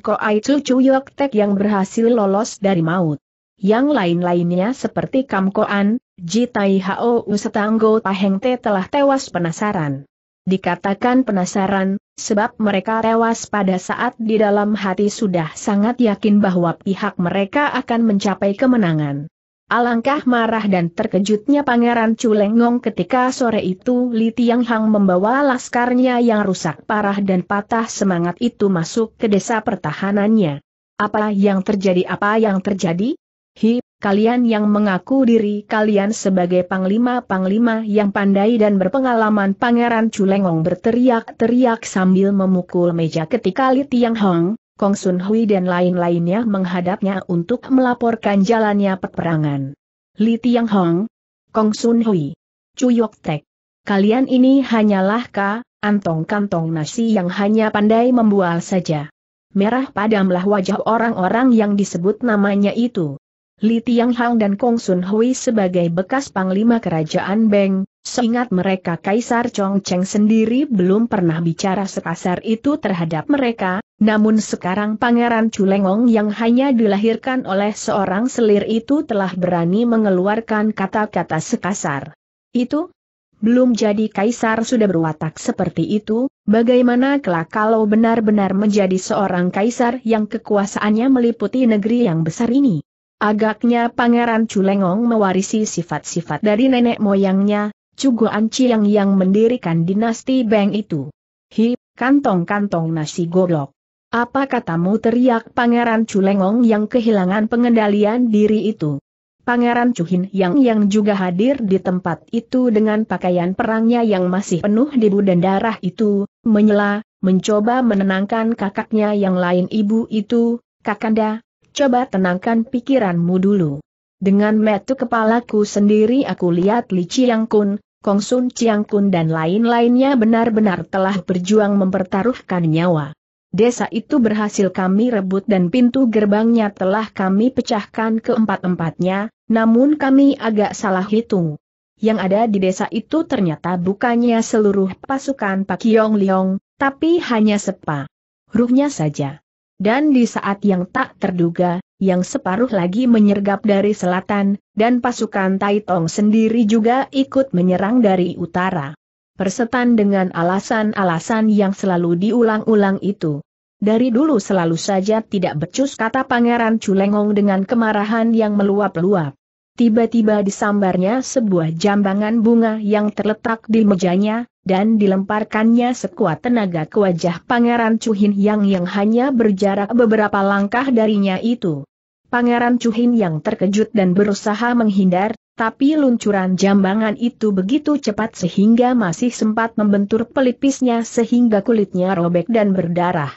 Chu Yok Tek yang berhasil lolos dari maut. Yang lain-lainnya seperti Kam Ko Ji Jitai Hao setanggo Paheng Te telah tewas penasaran. Dikatakan penasaran, sebab mereka tewas pada saat di dalam hati sudah sangat yakin bahwa pihak mereka akan mencapai kemenangan. Alangkah marah dan terkejutnya Pangeran Culengong ketika sore itu Li Tiang Hang membawa laskarnya yang rusak parah dan patah semangat itu masuk ke desa pertahanannya. Apa yang terjadi apa yang terjadi? Hi, kalian yang mengaku diri kalian sebagai panglima-panglima yang pandai dan berpengalaman Pangeran Culengong berteriak-teriak sambil memukul meja ketika Li Tiang Hang, Kong Sun Hui dan lain-lainnya menghadapnya untuk melaporkan jalannya peperangan. Li Tiang Hong, Kong Sun Hui, Chu Yok Tek. Kalian ini hanyalah ka, antong kantong nasi yang hanya pandai membual saja. Merah padamlah wajah orang-orang yang disebut namanya itu. Li Tiang Hong dan Kong Sun Hui sebagai bekas panglima kerajaan Beng, seingat mereka Kaisar Chong Cheng sendiri belum pernah bicara sekasar itu terhadap mereka, namun sekarang Pangeran Culengong yang hanya dilahirkan oleh seorang selir itu telah berani mengeluarkan kata-kata sekasar. Itu? Belum jadi kaisar sudah berwatak seperti itu, bagaimana kelak kalau benar-benar menjadi seorang kaisar yang kekuasaannya meliputi negeri yang besar ini? Agaknya Pangeran Culengong mewarisi sifat-sifat dari nenek moyangnya, Cugo Anciang yang mendirikan dinasti Beng itu. Hi, kantong-kantong nasi goblok. Apa katamu teriak Pangeran Culengong yang kehilangan pengendalian diri itu? Pangeran Cuhin Yang yang juga hadir di tempat itu dengan pakaian perangnya yang masih penuh debu dan darah itu, menyela, mencoba menenangkan kakaknya yang lain ibu itu, kakanda, coba tenangkan pikiranmu dulu. Dengan metu kepalaku sendiri aku lihat Li Chiang Kun, Kong Sun Chiang Kun dan lain-lainnya benar-benar telah berjuang mempertaruhkan nyawa. Desa itu berhasil kami rebut dan pintu gerbangnya telah kami pecahkan keempat empatnya namun kami agak salah hitung. Yang ada di desa itu ternyata bukannya seluruh pasukan Pak Yong Liong, tapi hanya sepa. Ruhnya saja. Dan di saat yang tak terduga, yang separuh lagi menyergap dari selatan, dan pasukan Taitong sendiri juga ikut menyerang dari utara. Persetan dengan alasan-alasan yang selalu diulang-ulang itu. Dari dulu selalu saja tidak becus kata Pangeran Culengong dengan kemarahan yang meluap-luap. Tiba-tiba disambarnya sebuah jambangan bunga yang terletak di mejanya, dan dilemparkannya sekuat tenaga ke wajah Pangeran Cuhin Yang yang hanya berjarak beberapa langkah darinya itu. Pangeran Cuhin Yang terkejut dan berusaha menghindar, tapi luncuran jambangan itu begitu cepat sehingga masih sempat membentur pelipisnya sehingga kulitnya robek dan berdarah.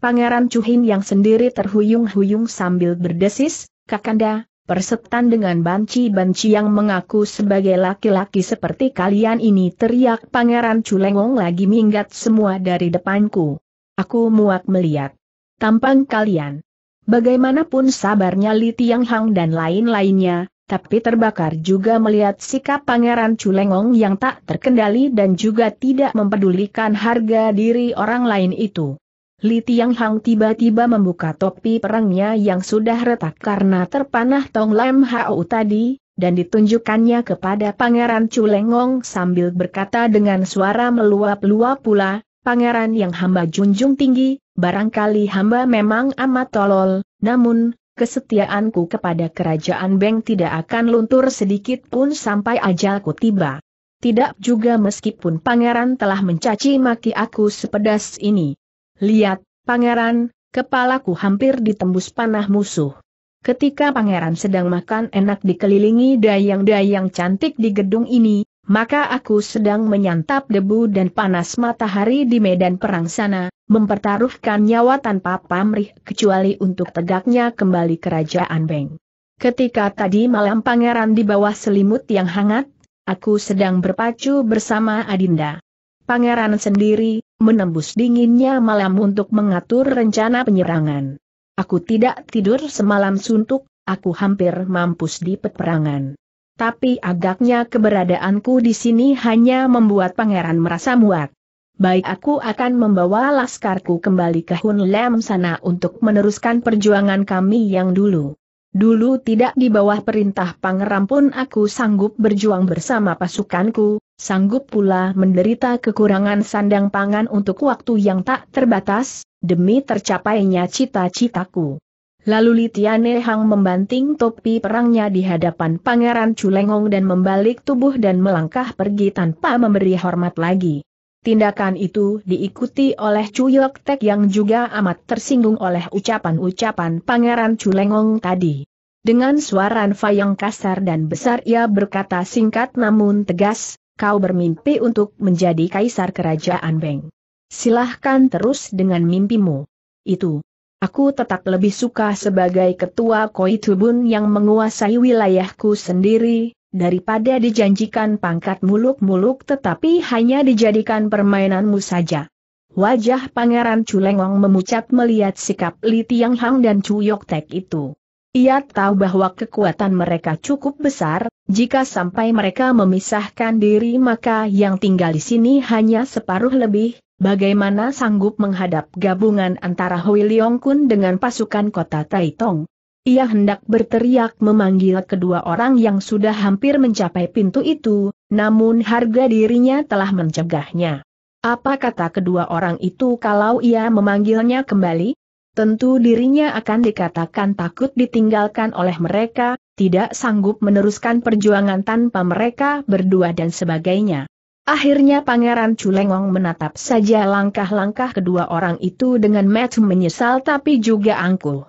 Pangeran Cuhin yang sendiri terhuyung-huyung sambil berdesis, Kakanda, persetan dengan banci-banci yang mengaku sebagai laki-laki seperti kalian ini teriak Pangeran Culengong lagi minggat semua dari depanku. Aku muak melihat. Tampang kalian. Bagaimanapun sabarnya Li Tianghang dan lain-lainnya, tapi terbakar juga melihat sikap Pangeran Culengong yang tak terkendali dan juga tidak mempedulikan harga diri orang lain itu. Li Tiang Hang tiba-tiba membuka topi perangnya yang sudah retak karena terpanah Tong Lam Hau tadi, dan ditunjukkannya kepada Pangeran Culengong sambil berkata dengan suara meluap-luap pula, Pangeran yang hamba junjung tinggi, barangkali hamba memang amat tolol, namun, kesetiaanku kepada kerajaan Beng tidak akan luntur sedikit pun sampai ajalku tiba. Tidak juga meskipun pangeran telah mencaci maki aku sepedas ini. Lihat, pangeran, kepalaku hampir ditembus panah musuh. Ketika pangeran sedang makan enak dikelilingi dayang-dayang cantik di gedung ini, maka aku sedang menyantap debu dan panas matahari di medan perang sana, mempertaruhkan nyawa tanpa pamrih kecuali untuk tegaknya kembali kerajaan Beng. Ketika tadi malam pangeran di bawah selimut yang hangat, aku sedang berpacu bersama Adinda. Pangeran sendiri, menembus dinginnya malam untuk mengatur rencana penyerangan. Aku tidak tidur semalam suntuk, aku hampir mampus di peperangan. Tapi agaknya keberadaanku di sini hanya membuat pangeran merasa muak baik aku akan membawa laskarku kembali ke Hun Lem sana untuk meneruskan perjuangan kami yang dulu. Dulu tidak di bawah perintah pangeran pun aku sanggup berjuang bersama pasukanku, sanggup pula menderita kekurangan sandang pangan untuk waktu yang tak terbatas, demi tercapainya cita-citaku. Lalu Litiane Hang membanting topi perangnya di hadapan Pangeran Culengong dan membalik tubuh dan melangkah pergi tanpa memberi hormat lagi. Tindakan itu diikuti oleh Yok Tek yang juga amat tersinggung oleh ucapan-ucapan Pangeran Culengong tadi. Dengan suara Fa yang kasar dan besar ia berkata singkat namun tegas, kau bermimpi untuk menjadi kaisar kerajaan Beng. Silahkan terus dengan mimpimu. Itu. Aku tetap lebih suka sebagai ketua Koi Tubun yang menguasai wilayahku sendiri, daripada dijanjikan pangkat muluk-muluk tetapi hanya dijadikan permainanmu saja. Wajah Pangeran Culengong memucat melihat sikap Li Tiang Hang dan Chu Yok Tek itu. Ia tahu bahwa kekuatan mereka cukup besar, jika sampai mereka memisahkan diri maka yang tinggal di sini hanya separuh lebih, bagaimana sanggup menghadap gabungan antara Hui Leong Kun dengan pasukan kota Taitong. Ia hendak berteriak memanggil kedua orang yang sudah hampir mencapai pintu itu, namun harga dirinya telah mencegahnya. Apa kata kedua orang itu kalau ia memanggilnya kembali? Tentu dirinya akan dikatakan takut ditinggalkan oleh mereka, tidak sanggup meneruskan perjuangan tanpa mereka berdua dan sebagainya. Akhirnya Pangeran Culengong menatap saja langkah-langkah kedua orang itu dengan mata menyesal tapi juga angkuh.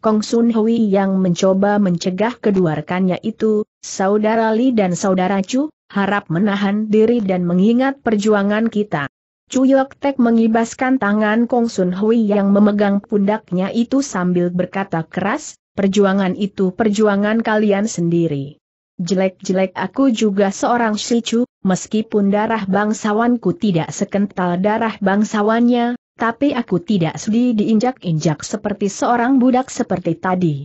Kong Sun Hui yang mencoba mencegah kedua rekannya itu, saudara Li dan saudara Chu, harap menahan diri dan mengingat perjuangan kita. Yok Tek mengibaskan tangan Kong Sun Hui yang memegang pundaknya itu sambil berkata keras, perjuangan itu perjuangan kalian sendiri. Jelek-jelek aku juga seorang Shichu, meskipun darah bangsawanku tidak sekental darah bangsawannya, tapi aku tidak sedih diinjak-injak seperti seorang budak seperti tadi.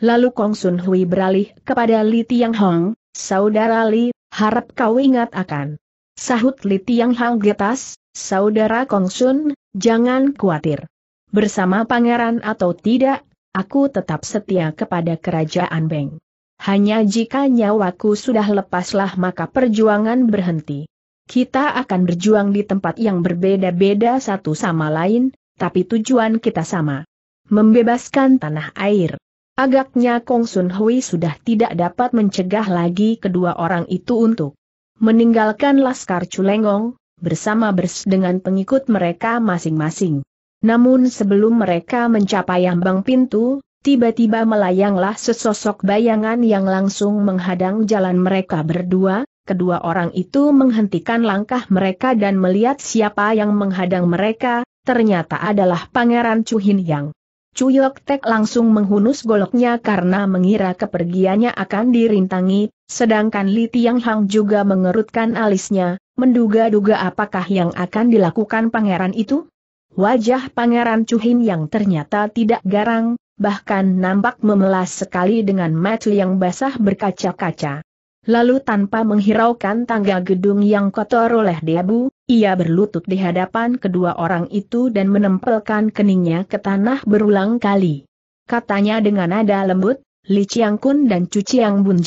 Lalu Kong Sun Hui beralih kepada Li Tiang Hong, Saudara Li, harap kau ingat akan. Sahut Li Tiang Hong getas, Saudara Kong Sun, jangan khawatir. Bersama pangeran atau tidak, aku tetap setia kepada kerajaan Beng. Hanya jika nyawaku sudah lepaslah maka perjuangan berhenti. Kita akan berjuang di tempat yang berbeda-beda satu sama lain, tapi tujuan kita sama. Membebaskan tanah air. Agaknya Kong Sun Hui sudah tidak dapat mencegah lagi kedua orang itu untuk meninggalkan Laskar Culengong, bersama bers dengan pengikut mereka masing-masing. Namun sebelum mereka mencapai ambang pintu, tiba-tiba melayanglah sesosok bayangan yang langsung menghadang jalan mereka berdua, kedua orang itu menghentikan langkah mereka dan melihat siapa yang menghadang mereka, ternyata adalah Pangeran Chu Hin Yang. Yok Tek langsung menghunus goloknya karena mengira kepergiannya akan dirintangi, sedangkan Li Tiang Hang juga mengerutkan alisnya, menduga-duga apakah yang akan dilakukan pangeran itu? Wajah pangeran Chu Hin yang ternyata tidak garang, bahkan nampak memelas sekali dengan mata yang basah berkaca-kaca. Lalu tanpa menghiraukan tangga gedung yang kotor oleh debu, ia berlutut di hadapan kedua orang itu dan menempelkan keningnya ke tanah berulang kali. Katanya dengan nada lembut, Li Chiang dan Cu Chiang Bun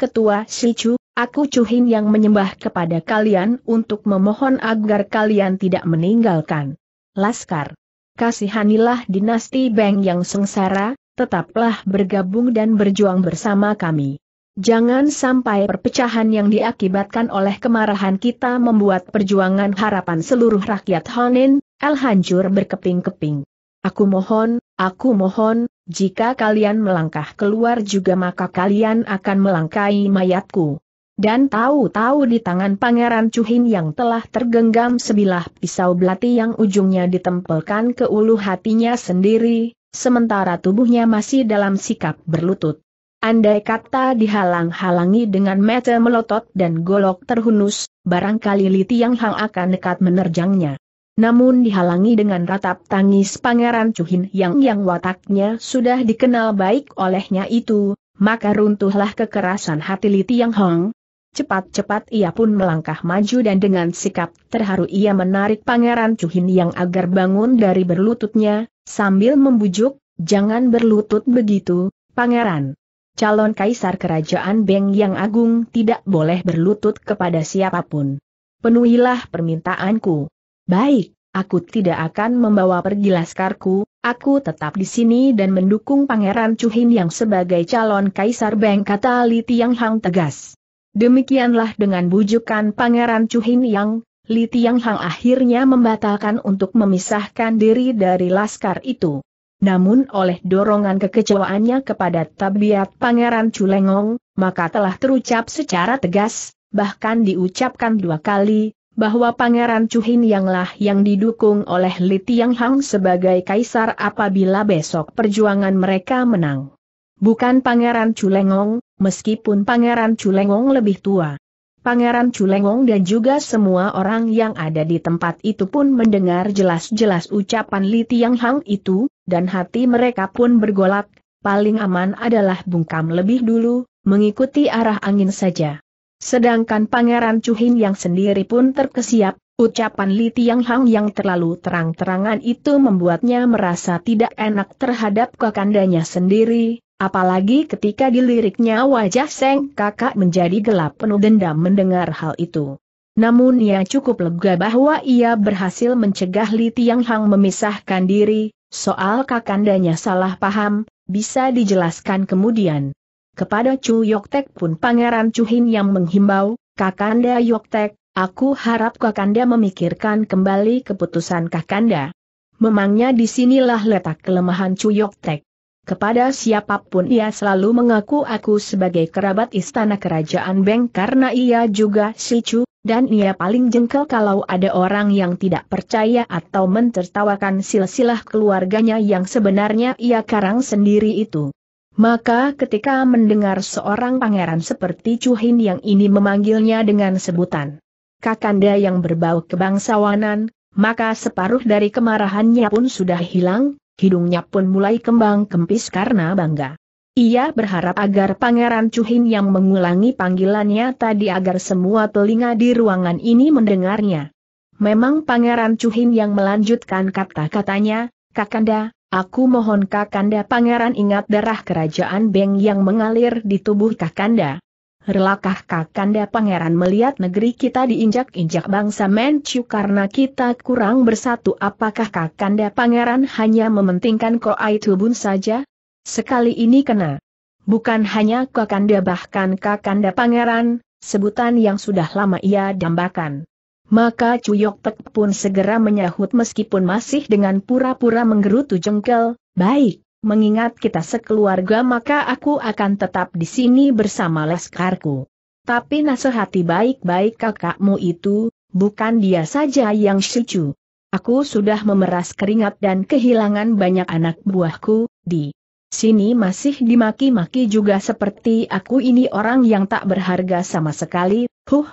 ketua Si Chu, aku Chuhin yang menyembah kepada kalian untuk memohon agar kalian tidak meninggalkan. Laskar. Kasihanilah dinasti Beng yang sengsara, tetaplah bergabung dan berjuang bersama kami. Jangan sampai perpecahan yang diakibatkan oleh kemarahan kita membuat perjuangan harapan seluruh rakyat Honin, El hancur berkeping-keping. Aku mohon, aku mohon, jika kalian melangkah keluar juga maka kalian akan melangkai mayatku. Dan tahu-tahu di tangan Pangeran Cuhin yang telah tergenggam sebilah pisau belati yang ujungnya ditempelkan ke ulu hatinya sendiri, sementara tubuhnya masih dalam sikap berlutut. Andai kata dihalang-halangi dengan mata melotot dan golok terhunus, barangkali Li Tiang Hang akan nekat menerjangnya. Namun dihalangi dengan ratap tangis Pangeran Cuhin yang yang wataknya sudah dikenal baik olehnya itu, maka runtuhlah kekerasan hati Li Tiang Hang. Cepat-cepat ia pun melangkah maju dan dengan sikap terharu ia menarik Pangeran Cuhin yang agar bangun dari berlututnya, sambil membujuk, jangan berlutut begitu, Pangeran calon kaisar kerajaan Beng yang agung tidak boleh berlutut kepada siapapun. Penuhilah permintaanku. Baik, aku tidak akan membawa pergi laskarku, aku tetap di sini dan mendukung Pangeran Chuhin yang sebagai calon kaisar Beng kata Li Tiang Hang tegas. Demikianlah dengan bujukan Pangeran Chuhin yang, Li Tiang Hang akhirnya membatalkan untuk memisahkan diri dari laskar itu. Namun oleh dorongan kekecewaannya kepada tabiat Pangeran Culengong, maka telah terucap secara tegas, bahkan diucapkan dua kali, bahwa Pangeran Cuhin yanglah yang didukung oleh Li Tianghang sebagai kaisar apabila besok perjuangan mereka menang. Bukan Pangeran Culengong, meskipun Pangeran Culengong lebih tua. Pangeran Culengong dan juga semua orang yang ada di tempat itu pun mendengar jelas-jelas ucapan Li Tianghang itu, dan hati mereka pun bergolak, paling aman adalah bungkam lebih dulu, mengikuti arah angin saja. Sedangkan Pangeran Cuhin yang sendiri pun terkesiap, ucapan Li Tiang Hang yang terlalu terang-terangan itu membuatnya merasa tidak enak terhadap kakandanya sendiri, apalagi ketika diliriknya wajah Seng kakak menjadi gelap penuh dendam mendengar hal itu. Namun ia cukup lega bahwa ia berhasil mencegah Li Tiang Hang memisahkan diri, Soal kakandanya salah paham, bisa dijelaskan kemudian. Kepada Chu Yoktek pun Pangeran Chu Hin yang menghimbau, Kakanda Yoktek, aku harap Kakanda memikirkan kembali keputusan Kakanda. Memangnya disinilah letak kelemahan Chu Yoktek. Kepada siapapun ia selalu mengaku aku sebagai kerabat istana kerajaan Beng karena ia juga sicu, dan ia paling jengkel kalau ada orang yang tidak percaya atau mentertawakan silsilah keluarganya yang sebenarnya ia karang sendiri itu. Maka ketika mendengar seorang pangeran seperti Cuhin yang ini memanggilnya dengan sebutan Kakanda yang berbau kebangsawanan, maka separuh dari kemarahannya pun sudah hilang, Hidungnya pun mulai kembang kempis karena bangga. Ia berharap agar Pangeran Cuhin yang mengulangi panggilannya tadi agar semua telinga di ruangan ini mendengarnya. Memang Pangeran Cuhin yang melanjutkan kata-katanya, Kakanda, aku mohon Kakanda Pangeran ingat darah kerajaan Beng yang mengalir di tubuh Kakanda. Relakah Kakanda Pangeran melihat negeri kita diinjak-injak bangsa Manchu karena kita kurang bersatu apakah Kakanda Pangeran hanya mementingkan Koai Tubun saja? Sekali ini kena. Bukan hanya Kakanda bahkan Kakanda Pangeran, sebutan yang sudah lama ia dambakan. Maka Cuyok Pek pun segera menyahut meskipun masih dengan pura-pura menggerutu jengkel, baik, Mengingat kita sekeluarga maka aku akan tetap di sini bersama Leskarku. Tapi nasihati baik-baik kakakmu itu, bukan dia saja yang setuju. Aku sudah memeras keringat dan kehilangan banyak anak buahku, di sini masih dimaki-maki juga seperti aku ini orang yang tak berharga sama sekali, huh,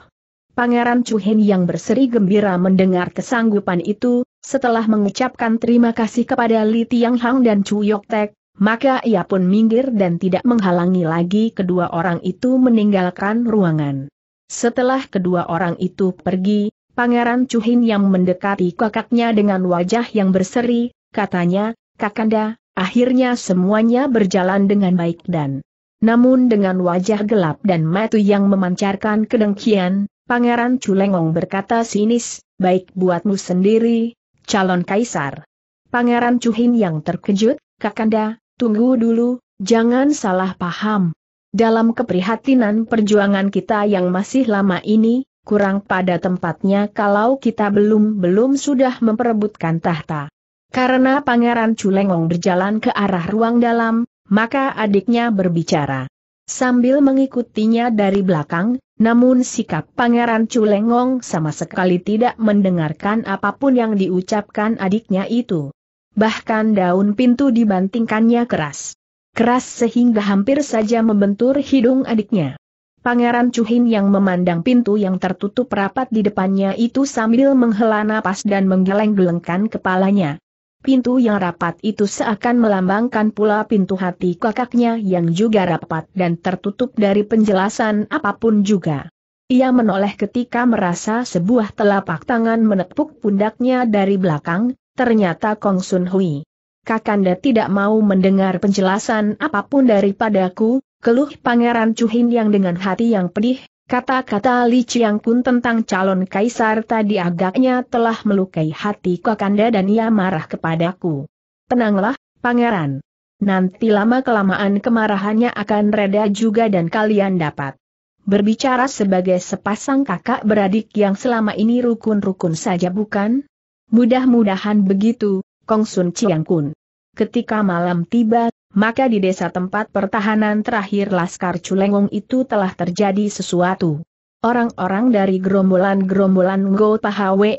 Pangeran Chuhin yang berseri gembira mendengar kesanggupan itu, setelah mengucapkan terima kasih kepada Li Tiang dan Chu Yok maka ia pun minggir dan tidak menghalangi lagi kedua orang itu meninggalkan ruangan. Setelah kedua orang itu pergi, Pangeran Chuhin yang mendekati kakaknya dengan wajah yang berseri, katanya, Kakanda, akhirnya semuanya berjalan dengan baik dan... Namun dengan wajah gelap dan mata yang memancarkan kedengkian, Pangeran Culengong berkata sinis, baik buatmu sendiri, calon kaisar. Pangeran Cuhin yang terkejut, Kakanda, tunggu dulu, jangan salah paham. Dalam keprihatinan perjuangan kita yang masih lama ini, kurang pada tempatnya kalau kita belum-belum sudah memperebutkan tahta. Karena Pangeran Culengong berjalan ke arah ruang dalam, maka adiknya berbicara sambil mengikutinya dari belakang, namun sikap Pangeran Culengong sama sekali tidak mendengarkan apapun yang diucapkan adiknya itu. Bahkan daun pintu dibantingkannya keras. Keras sehingga hampir saja membentur hidung adiknya. Pangeran Cuhin yang memandang pintu yang tertutup rapat di depannya itu sambil menghela napas dan menggeleng-gelengkan kepalanya. Pintu yang rapat itu seakan melambangkan pula pintu hati kakaknya yang juga rapat dan tertutup dari penjelasan apapun juga. Ia menoleh ketika merasa sebuah telapak tangan menepuk pundaknya dari belakang, ternyata Kong Sun Hui. Kakanda tidak mau mendengar penjelasan apapun daripadaku, keluh Pangeran Chu Hin yang dengan hati yang pedih, Kata-kata Li Chiang Kun tentang calon kaisar tadi agaknya telah melukai hati Kakanda dan ia marah kepadaku. Tenanglah, pangeran. Nanti lama-kelamaan kemarahannya akan reda juga dan kalian dapat berbicara sebagai sepasang kakak beradik yang selama ini rukun-rukun saja bukan? Mudah-mudahan begitu, Kong Sun Chiang Kun. Ketika malam tiba, maka di desa tempat pertahanan terakhir Laskar Culengong itu telah terjadi sesuatu. Orang-orang dari gerombolan-gerombolan Ngo Pahawe,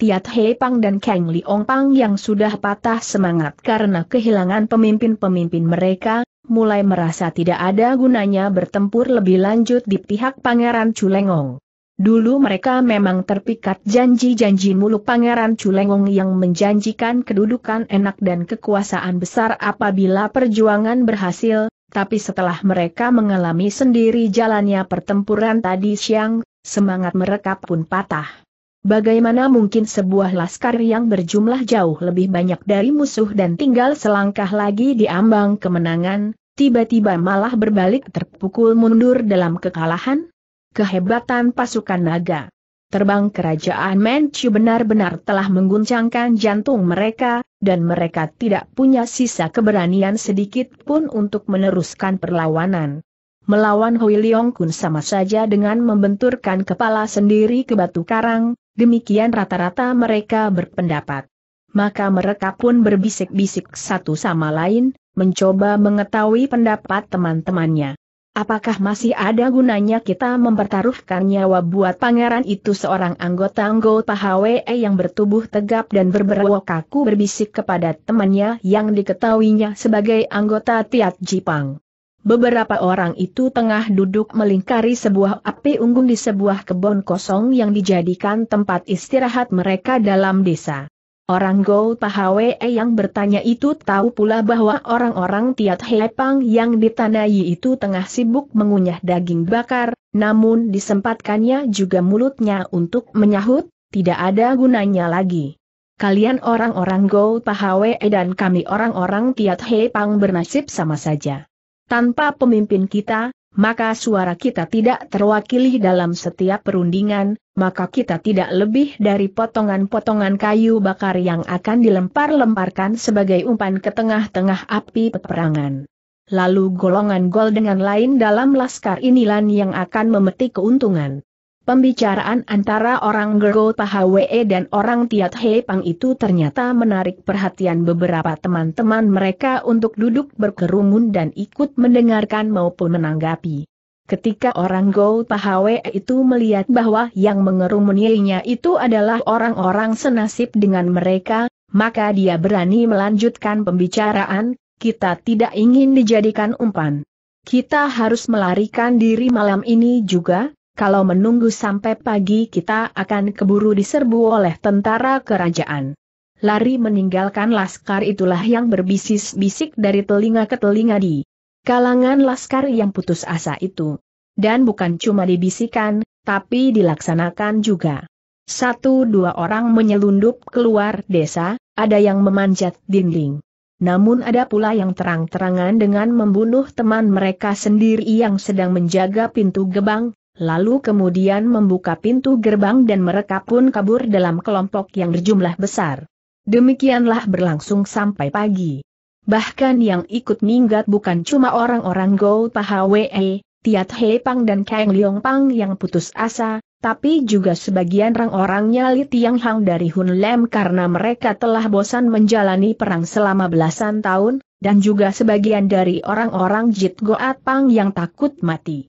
Tiat He Pang dan Kang Liong Pang yang sudah patah semangat karena kehilangan pemimpin-pemimpin mereka, mulai merasa tidak ada gunanya bertempur lebih lanjut di pihak Pangeran Culengong. Dulu mereka memang terpikat janji-janji mulu Pangeran Culengong yang menjanjikan kedudukan enak dan kekuasaan besar apabila perjuangan berhasil, tapi setelah mereka mengalami sendiri jalannya pertempuran tadi siang, semangat mereka pun patah. Bagaimana mungkin sebuah laskar yang berjumlah jauh lebih banyak dari musuh dan tinggal selangkah lagi di ambang kemenangan, tiba-tiba malah berbalik terpukul mundur dalam kekalahan? Kehebatan pasukan naga. Terbang kerajaan Manchu benar-benar telah mengguncangkan jantung mereka, dan mereka tidak punya sisa keberanian sedikit pun untuk meneruskan perlawanan. Melawan Hui Leong Kun sama saja dengan membenturkan kepala sendiri ke batu karang, demikian rata-rata mereka berpendapat. Maka mereka pun berbisik-bisik satu sama lain, mencoba mengetahui pendapat teman-temannya. Apakah masih ada gunanya kita mempertaruhkan nyawa buat pangeran itu seorang anggota-anggota HWE yang bertubuh tegap dan berberwok kaku berbisik kepada temannya yang diketahuinya sebagai anggota Tiat Jipang. Beberapa orang itu tengah duduk melingkari sebuah api unggun di sebuah kebun kosong yang dijadikan tempat istirahat mereka dalam desa. Orang Go Pahawe yang bertanya itu tahu pula bahwa orang-orang Tiat Hepang yang ditanai itu tengah sibuk mengunyah daging bakar, namun disempatkannya juga mulutnya untuk menyahut, tidak ada gunanya lagi. Kalian orang-orang Go Pahawe dan kami orang-orang Tiat Hepang bernasib sama saja. Tanpa pemimpin kita, maka suara kita tidak terwakili dalam setiap perundingan, maka kita tidak lebih dari potongan-potongan kayu bakar yang akan dilempar-lemparkan sebagai umpan ke tengah-tengah api peperangan. Lalu golongan gol dengan lain dalam laskar inilah yang akan memetik keuntungan. Pembicaraan antara orang Gergo Pahawe dan orang Tiat Heipang itu ternyata menarik perhatian beberapa teman-teman mereka untuk duduk berkerumun dan ikut mendengarkan maupun menanggapi. Ketika orang Go Pahawe itu melihat bahwa yang mengerumuninya itu adalah orang-orang senasib dengan mereka, maka dia berani melanjutkan pembicaraan, kita tidak ingin dijadikan umpan. Kita harus melarikan diri malam ini juga, kalau menunggu sampai pagi kita akan keburu diserbu oleh tentara kerajaan. Lari meninggalkan laskar itulah yang berbisik-bisik dari telinga ke telinga di kalangan laskar yang putus asa itu. Dan bukan cuma dibisikan, tapi dilaksanakan juga. Satu dua orang menyelundup keluar desa, ada yang memanjat dinding. Namun ada pula yang terang-terangan dengan membunuh teman mereka sendiri yang sedang menjaga pintu gebang, lalu kemudian membuka pintu gerbang dan mereka pun kabur dalam kelompok yang berjumlah besar. Demikianlah berlangsung sampai pagi. Bahkan yang ikut minggat bukan cuma orang-orang Go Pahawei, Tiat He Pang dan Kang Liong Pang yang putus asa, tapi juga sebagian orang-orangnya Li Tiang Hang dari Hun Lem karena mereka telah bosan menjalani perang selama belasan tahun, dan juga sebagian dari orang-orang Jit Goat Pang yang takut mati.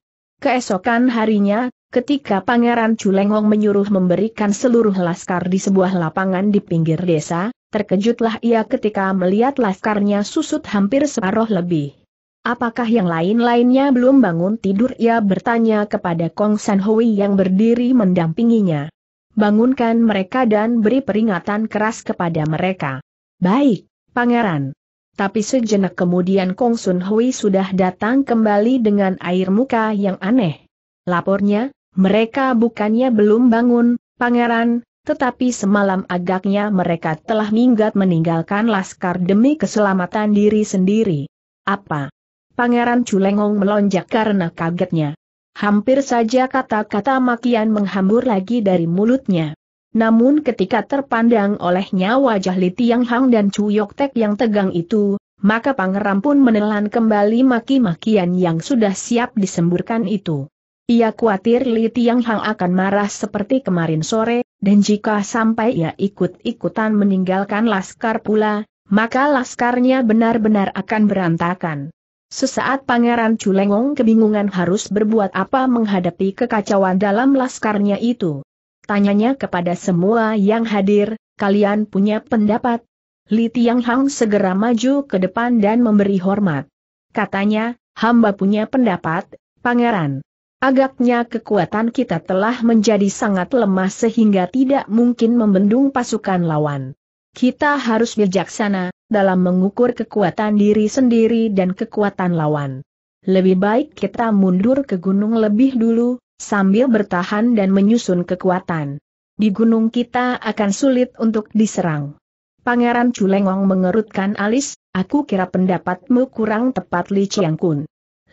Keesokan harinya, ketika Pangeran Culengong menyuruh memberikan seluruh laskar di sebuah lapangan di pinggir desa, terkejutlah ia ketika melihat laskarnya susut hampir separuh lebih. Apakah yang lain-lainnya belum bangun tidur ia bertanya kepada Kong San Hui yang berdiri mendampinginya. Bangunkan mereka dan beri peringatan keras kepada mereka. Baik, pangeran. Tapi sejenak kemudian Kong Sun Hui sudah datang kembali dengan air muka yang aneh. Lapornya, mereka bukannya belum bangun, pangeran, tetapi semalam agaknya mereka telah minggat meninggalkan laskar demi keselamatan diri sendiri. Apa? Pangeran Culengong melonjak karena kagetnya. Hampir saja kata-kata makian menghambur lagi dari mulutnya. Namun ketika terpandang olehnya wajah Li Tiang Hang dan Chu Yok Tek yang tegang itu, maka pangeran pun menelan kembali maki-makian yang sudah siap disemburkan itu. Ia khawatir Li Tiang Hang akan marah seperti kemarin sore, dan jika sampai ia ikut-ikutan meninggalkan Laskar pula, maka Laskarnya benar-benar akan berantakan. Sesaat Pangeran Culengong kebingungan harus berbuat apa menghadapi kekacauan dalam Laskarnya itu. Tanyanya kepada semua yang hadir, kalian punya pendapat? Li Tiang Hang segera maju ke depan dan memberi hormat. Katanya, hamba punya pendapat, pangeran. Agaknya kekuatan kita telah menjadi sangat lemah sehingga tidak mungkin membendung pasukan lawan. Kita harus bijaksana dalam mengukur kekuatan diri sendiri dan kekuatan lawan. Lebih baik kita mundur ke gunung lebih dulu, sambil bertahan dan menyusun kekuatan. Di gunung kita akan sulit untuk diserang. Pangeran Culengong mengerutkan alis, aku kira pendapatmu kurang tepat Li Chiang Kun.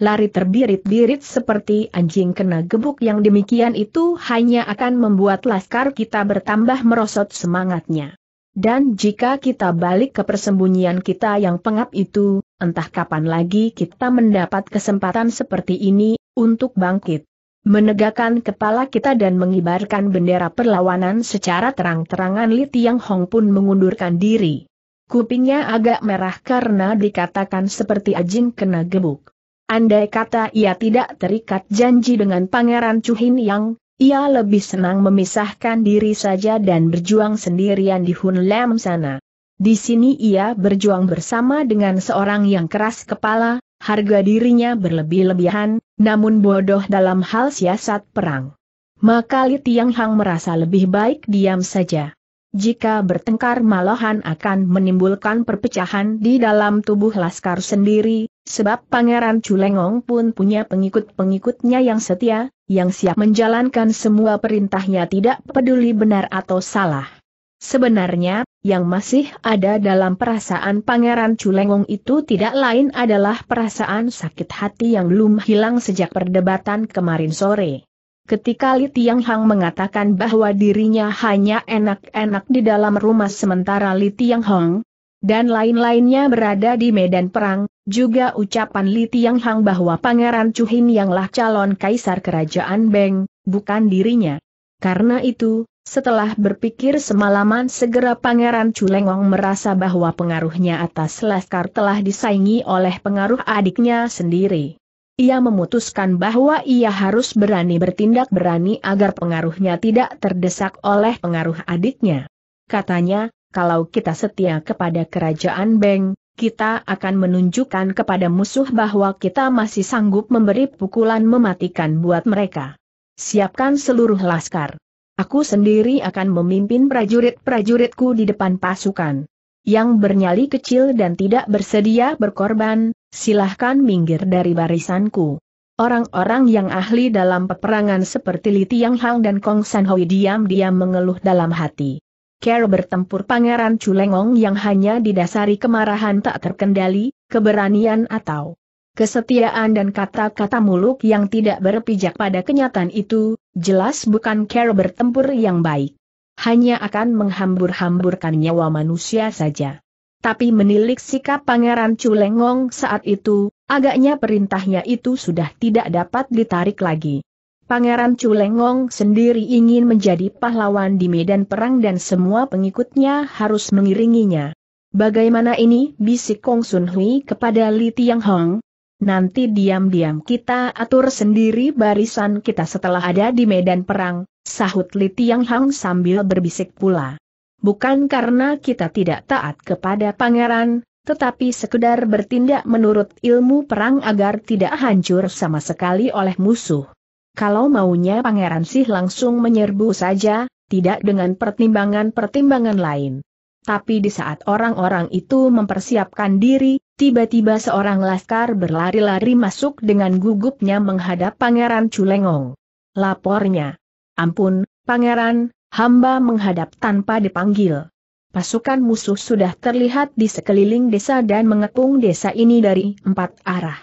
Lari terbirit-birit seperti anjing kena gebuk yang demikian itu hanya akan membuat laskar kita bertambah merosot semangatnya. Dan jika kita balik ke persembunyian kita yang pengap itu, entah kapan lagi kita mendapat kesempatan seperti ini, untuk bangkit. Menegakkan kepala kita dan mengibarkan bendera perlawanan secara terang-terangan Li Tiang Hong pun mengundurkan diri. Kupingnya agak merah karena dikatakan seperti ajing kena gebuk. Andai kata ia tidak terikat janji dengan Pangeran Chu Hin Yang, ia lebih senang memisahkan diri saja dan berjuang sendirian di Hun Lam sana. Di sini ia berjuang bersama dengan seorang yang keras kepala, harga dirinya berlebih-lebihan, namun bodoh dalam hal siasat perang. Maka Li Tiang Hang merasa lebih baik diam saja. Jika bertengkar malahan akan menimbulkan perpecahan di dalam tubuh Laskar sendiri, sebab Pangeran Culengong pun punya pengikut-pengikutnya yang setia, yang siap menjalankan semua perintahnya tidak peduli benar atau salah. Sebenarnya, yang masih ada dalam perasaan Pangeran Culengong itu tidak lain adalah perasaan sakit hati yang belum hilang sejak perdebatan kemarin sore. Ketika Li Tiang Hang mengatakan bahwa dirinya hanya enak-enak di dalam rumah sementara Li Tiang Hang dan lain-lainnya berada di medan perang, juga ucapan Li Tiang Hang bahwa Pangeran Cuhin yanglah calon kaisar kerajaan Beng, bukan dirinya. Karena itu, setelah berpikir semalaman segera Pangeran Culengong merasa bahwa pengaruhnya atas Laskar telah disaingi oleh pengaruh adiknya sendiri. Ia memutuskan bahwa ia harus berani bertindak berani agar pengaruhnya tidak terdesak oleh pengaruh adiknya. Katanya, kalau kita setia kepada kerajaan Beng, kita akan menunjukkan kepada musuh bahwa kita masih sanggup memberi pukulan mematikan buat mereka. Siapkan seluruh laskar. Aku sendiri akan memimpin prajurit-prajuritku di depan pasukan. Yang bernyali kecil dan tidak bersedia berkorban, silahkan minggir dari barisanku. Orang-orang yang ahli dalam peperangan seperti Li Tiang Hang dan Kong San Hui diam-diam mengeluh dalam hati. Care bertempur Pangeran Chulengong yang hanya didasari kemarahan tak terkendali, keberanian atau Kesetiaan dan kata-kata muluk yang tidak berpijak pada kenyataan itu, jelas bukan cara bertempur yang baik. Hanya akan menghambur-hamburkan nyawa manusia saja. Tapi menilik sikap Pangeran Culengong saat itu, agaknya perintahnya itu sudah tidak dapat ditarik lagi. Pangeran Culengong sendiri ingin menjadi pahlawan di medan perang dan semua pengikutnya harus mengiringinya. Bagaimana ini bisik Kong Sun Hui kepada Li Tiang Hong, Nanti diam-diam kita atur sendiri barisan kita setelah ada di medan perang, sahut Li Tiang Hang sambil berbisik pula. Bukan karena kita tidak taat kepada pangeran, tetapi sekedar bertindak menurut ilmu perang agar tidak hancur sama sekali oleh musuh. Kalau maunya pangeran sih langsung menyerbu saja, tidak dengan pertimbangan-pertimbangan lain. Tapi di saat orang-orang itu mempersiapkan diri, Tiba-tiba seorang laskar berlari-lari masuk dengan gugupnya menghadap Pangeran Culengong. Lapornya. Ampun, Pangeran, hamba menghadap tanpa dipanggil. Pasukan musuh sudah terlihat di sekeliling desa dan mengepung desa ini dari empat arah.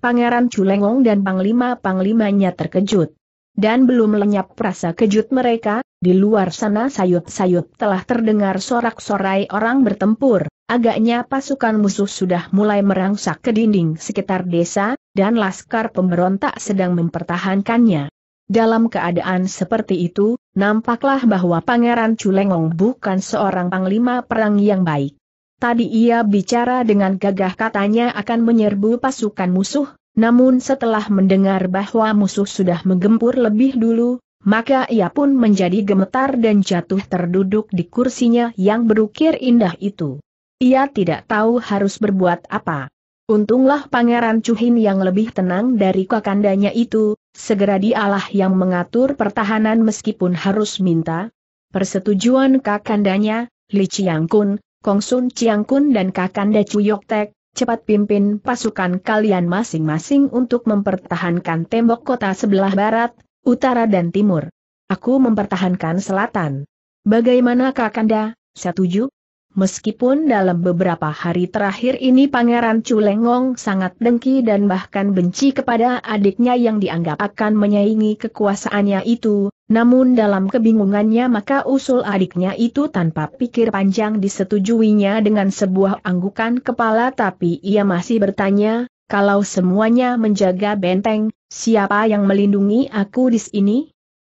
Pangeran Culengong dan panglima-panglimanya terkejut. Dan belum lenyap rasa kejut mereka, di luar sana sayup-sayup telah terdengar sorak-sorai orang bertempur. Agaknya pasukan musuh sudah mulai merangsak ke dinding sekitar desa, dan laskar pemberontak sedang mempertahankannya. Dalam keadaan seperti itu, nampaklah bahwa Pangeran Culengong bukan seorang panglima perang yang baik. Tadi ia bicara dengan gagah katanya akan menyerbu pasukan musuh, namun setelah mendengar bahwa musuh sudah menggempur lebih dulu, maka ia pun menjadi gemetar dan jatuh terduduk di kursinya yang berukir indah itu. Ia tidak tahu harus berbuat apa. Untunglah Pangeran Cuhin yang lebih tenang dari kakandanya itu, segera dialah yang mengatur pertahanan meskipun harus minta persetujuan kakandanya, Li Sun Kongsun Kun dan kakanda Cuyoktek, cepat pimpin pasukan kalian masing-masing untuk mempertahankan tembok kota sebelah barat, utara dan timur. Aku mempertahankan selatan. Bagaimana kakanda, setuju? Meskipun dalam beberapa hari terakhir ini Pangeran Culengong sangat dengki dan bahkan benci kepada adiknya yang dianggap akan menyaingi kekuasaannya itu, namun dalam kebingungannya maka usul adiknya itu tanpa pikir panjang disetujuinya dengan sebuah anggukan kepala tapi ia masih bertanya, kalau semuanya menjaga benteng, siapa yang melindungi aku di sini?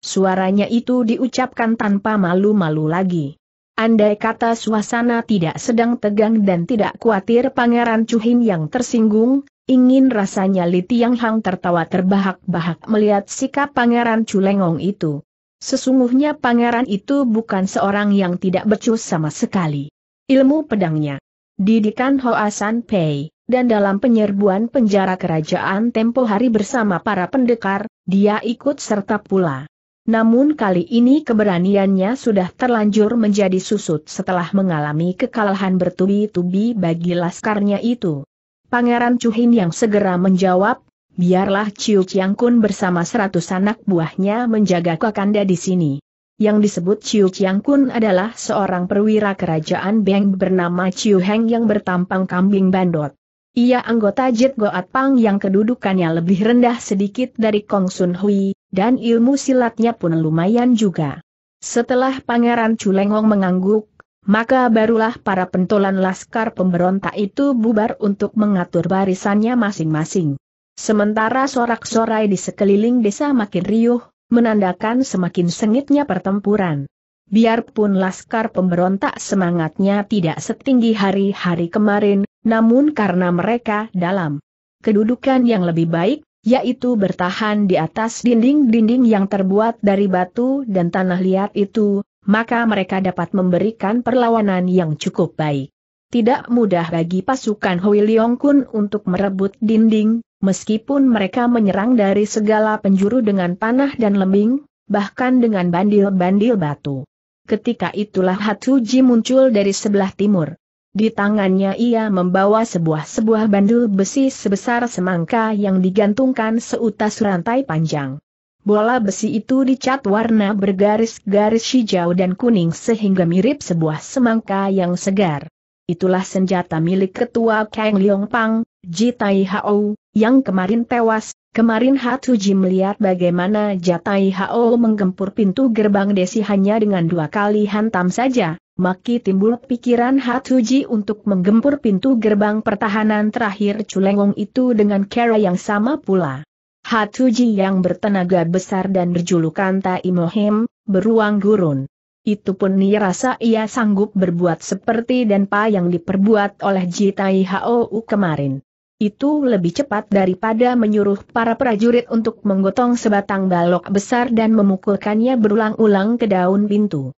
Suaranya itu diucapkan tanpa malu-malu lagi. Andai kata suasana tidak sedang tegang dan tidak khawatir Pangeran Cuhin yang tersinggung, ingin rasanya Li Tiang Hang tertawa terbahak-bahak melihat sikap Pangeran Culengong itu. Sesungguhnya pangeran itu bukan seorang yang tidak becus sama sekali. Ilmu pedangnya. Didikan Hoasan Pei dan dalam penyerbuan penjara kerajaan tempo hari bersama para pendekar, dia ikut serta pula. Namun kali ini keberaniannya sudah terlanjur menjadi susut setelah mengalami kekalahan bertubi-tubi bagi laskarnya itu. Pangeran Cuhin yang segera menjawab, biarlah Ciu Chiang Kun bersama seratus anak buahnya menjaga Kakanda di sini. Yang disebut Ciu Chiang Kun adalah seorang perwira kerajaan Beng bernama Ciu Heng yang bertampang kambing bandot. Ia anggota jet Goat Pang yang kedudukannya lebih rendah sedikit dari Kong Sun Hui, dan ilmu silatnya pun lumayan juga. Setelah Pangeran Culengong mengangguk, maka barulah para pentolan laskar pemberontak itu bubar untuk mengatur barisannya masing-masing. Sementara sorak-sorai di sekeliling desa makin riuh, menandakan semakin sengitnya pertempuran. Biarpun laskar pemberontak semangatnya tidak setinggi hari-hari kemarin, namun karena mereka dalam kedudukan yang lebih baik, yaitu bertahan di atas dinding-dinding yang terbuat dari batu dan tanah liat itu, maka mereka dapat memberikan perlawanan yang cukup baik. Tidak mudah bagi pasukan Hui Leong Kun untuk merebut dinding, meskipun mereka menyerang dari segala penjuru dengan panah dan lembing, bahkan dengan bandil-bandil batu. Ketika itulah Hatsuji muncul dari sebelah timur. Di tangannya ia membawa sebuah-sebuah bandul besi sebesar semangka yang digantungkan seutas rantai panjang. Bola besi itu dicat warna bergaris-garis hijau dan kuning sehingga mirip sebuah semangka yang segar. Itulah senjata milik ketua Kang Liong Pang, Ji Tai Hao, yang kemarin tewas, Kemarin Hatuji melihat bagaimana Jatai Hao menggempur pintu gerbang desi hanya dengan dua kali hantam saja, maki timbul pikiran Hatuji untuk menggempur pintu gerbang pertahanan terakhir Culengong itu dengan cara yang sama pula. Hatuji yang bertenaga besar dan berjulukan Taimohem, beruang gurun. Itu pun ia rasa ia sanggup berbuat seperti dan pa yang diperbuat oleh Jitai Hao kemarin. Itu lebih cepat daripada menyuruh para prajurit untuk menggotong sebatang balok besar dan memukulkannya berulang-ulang ke daun pintu.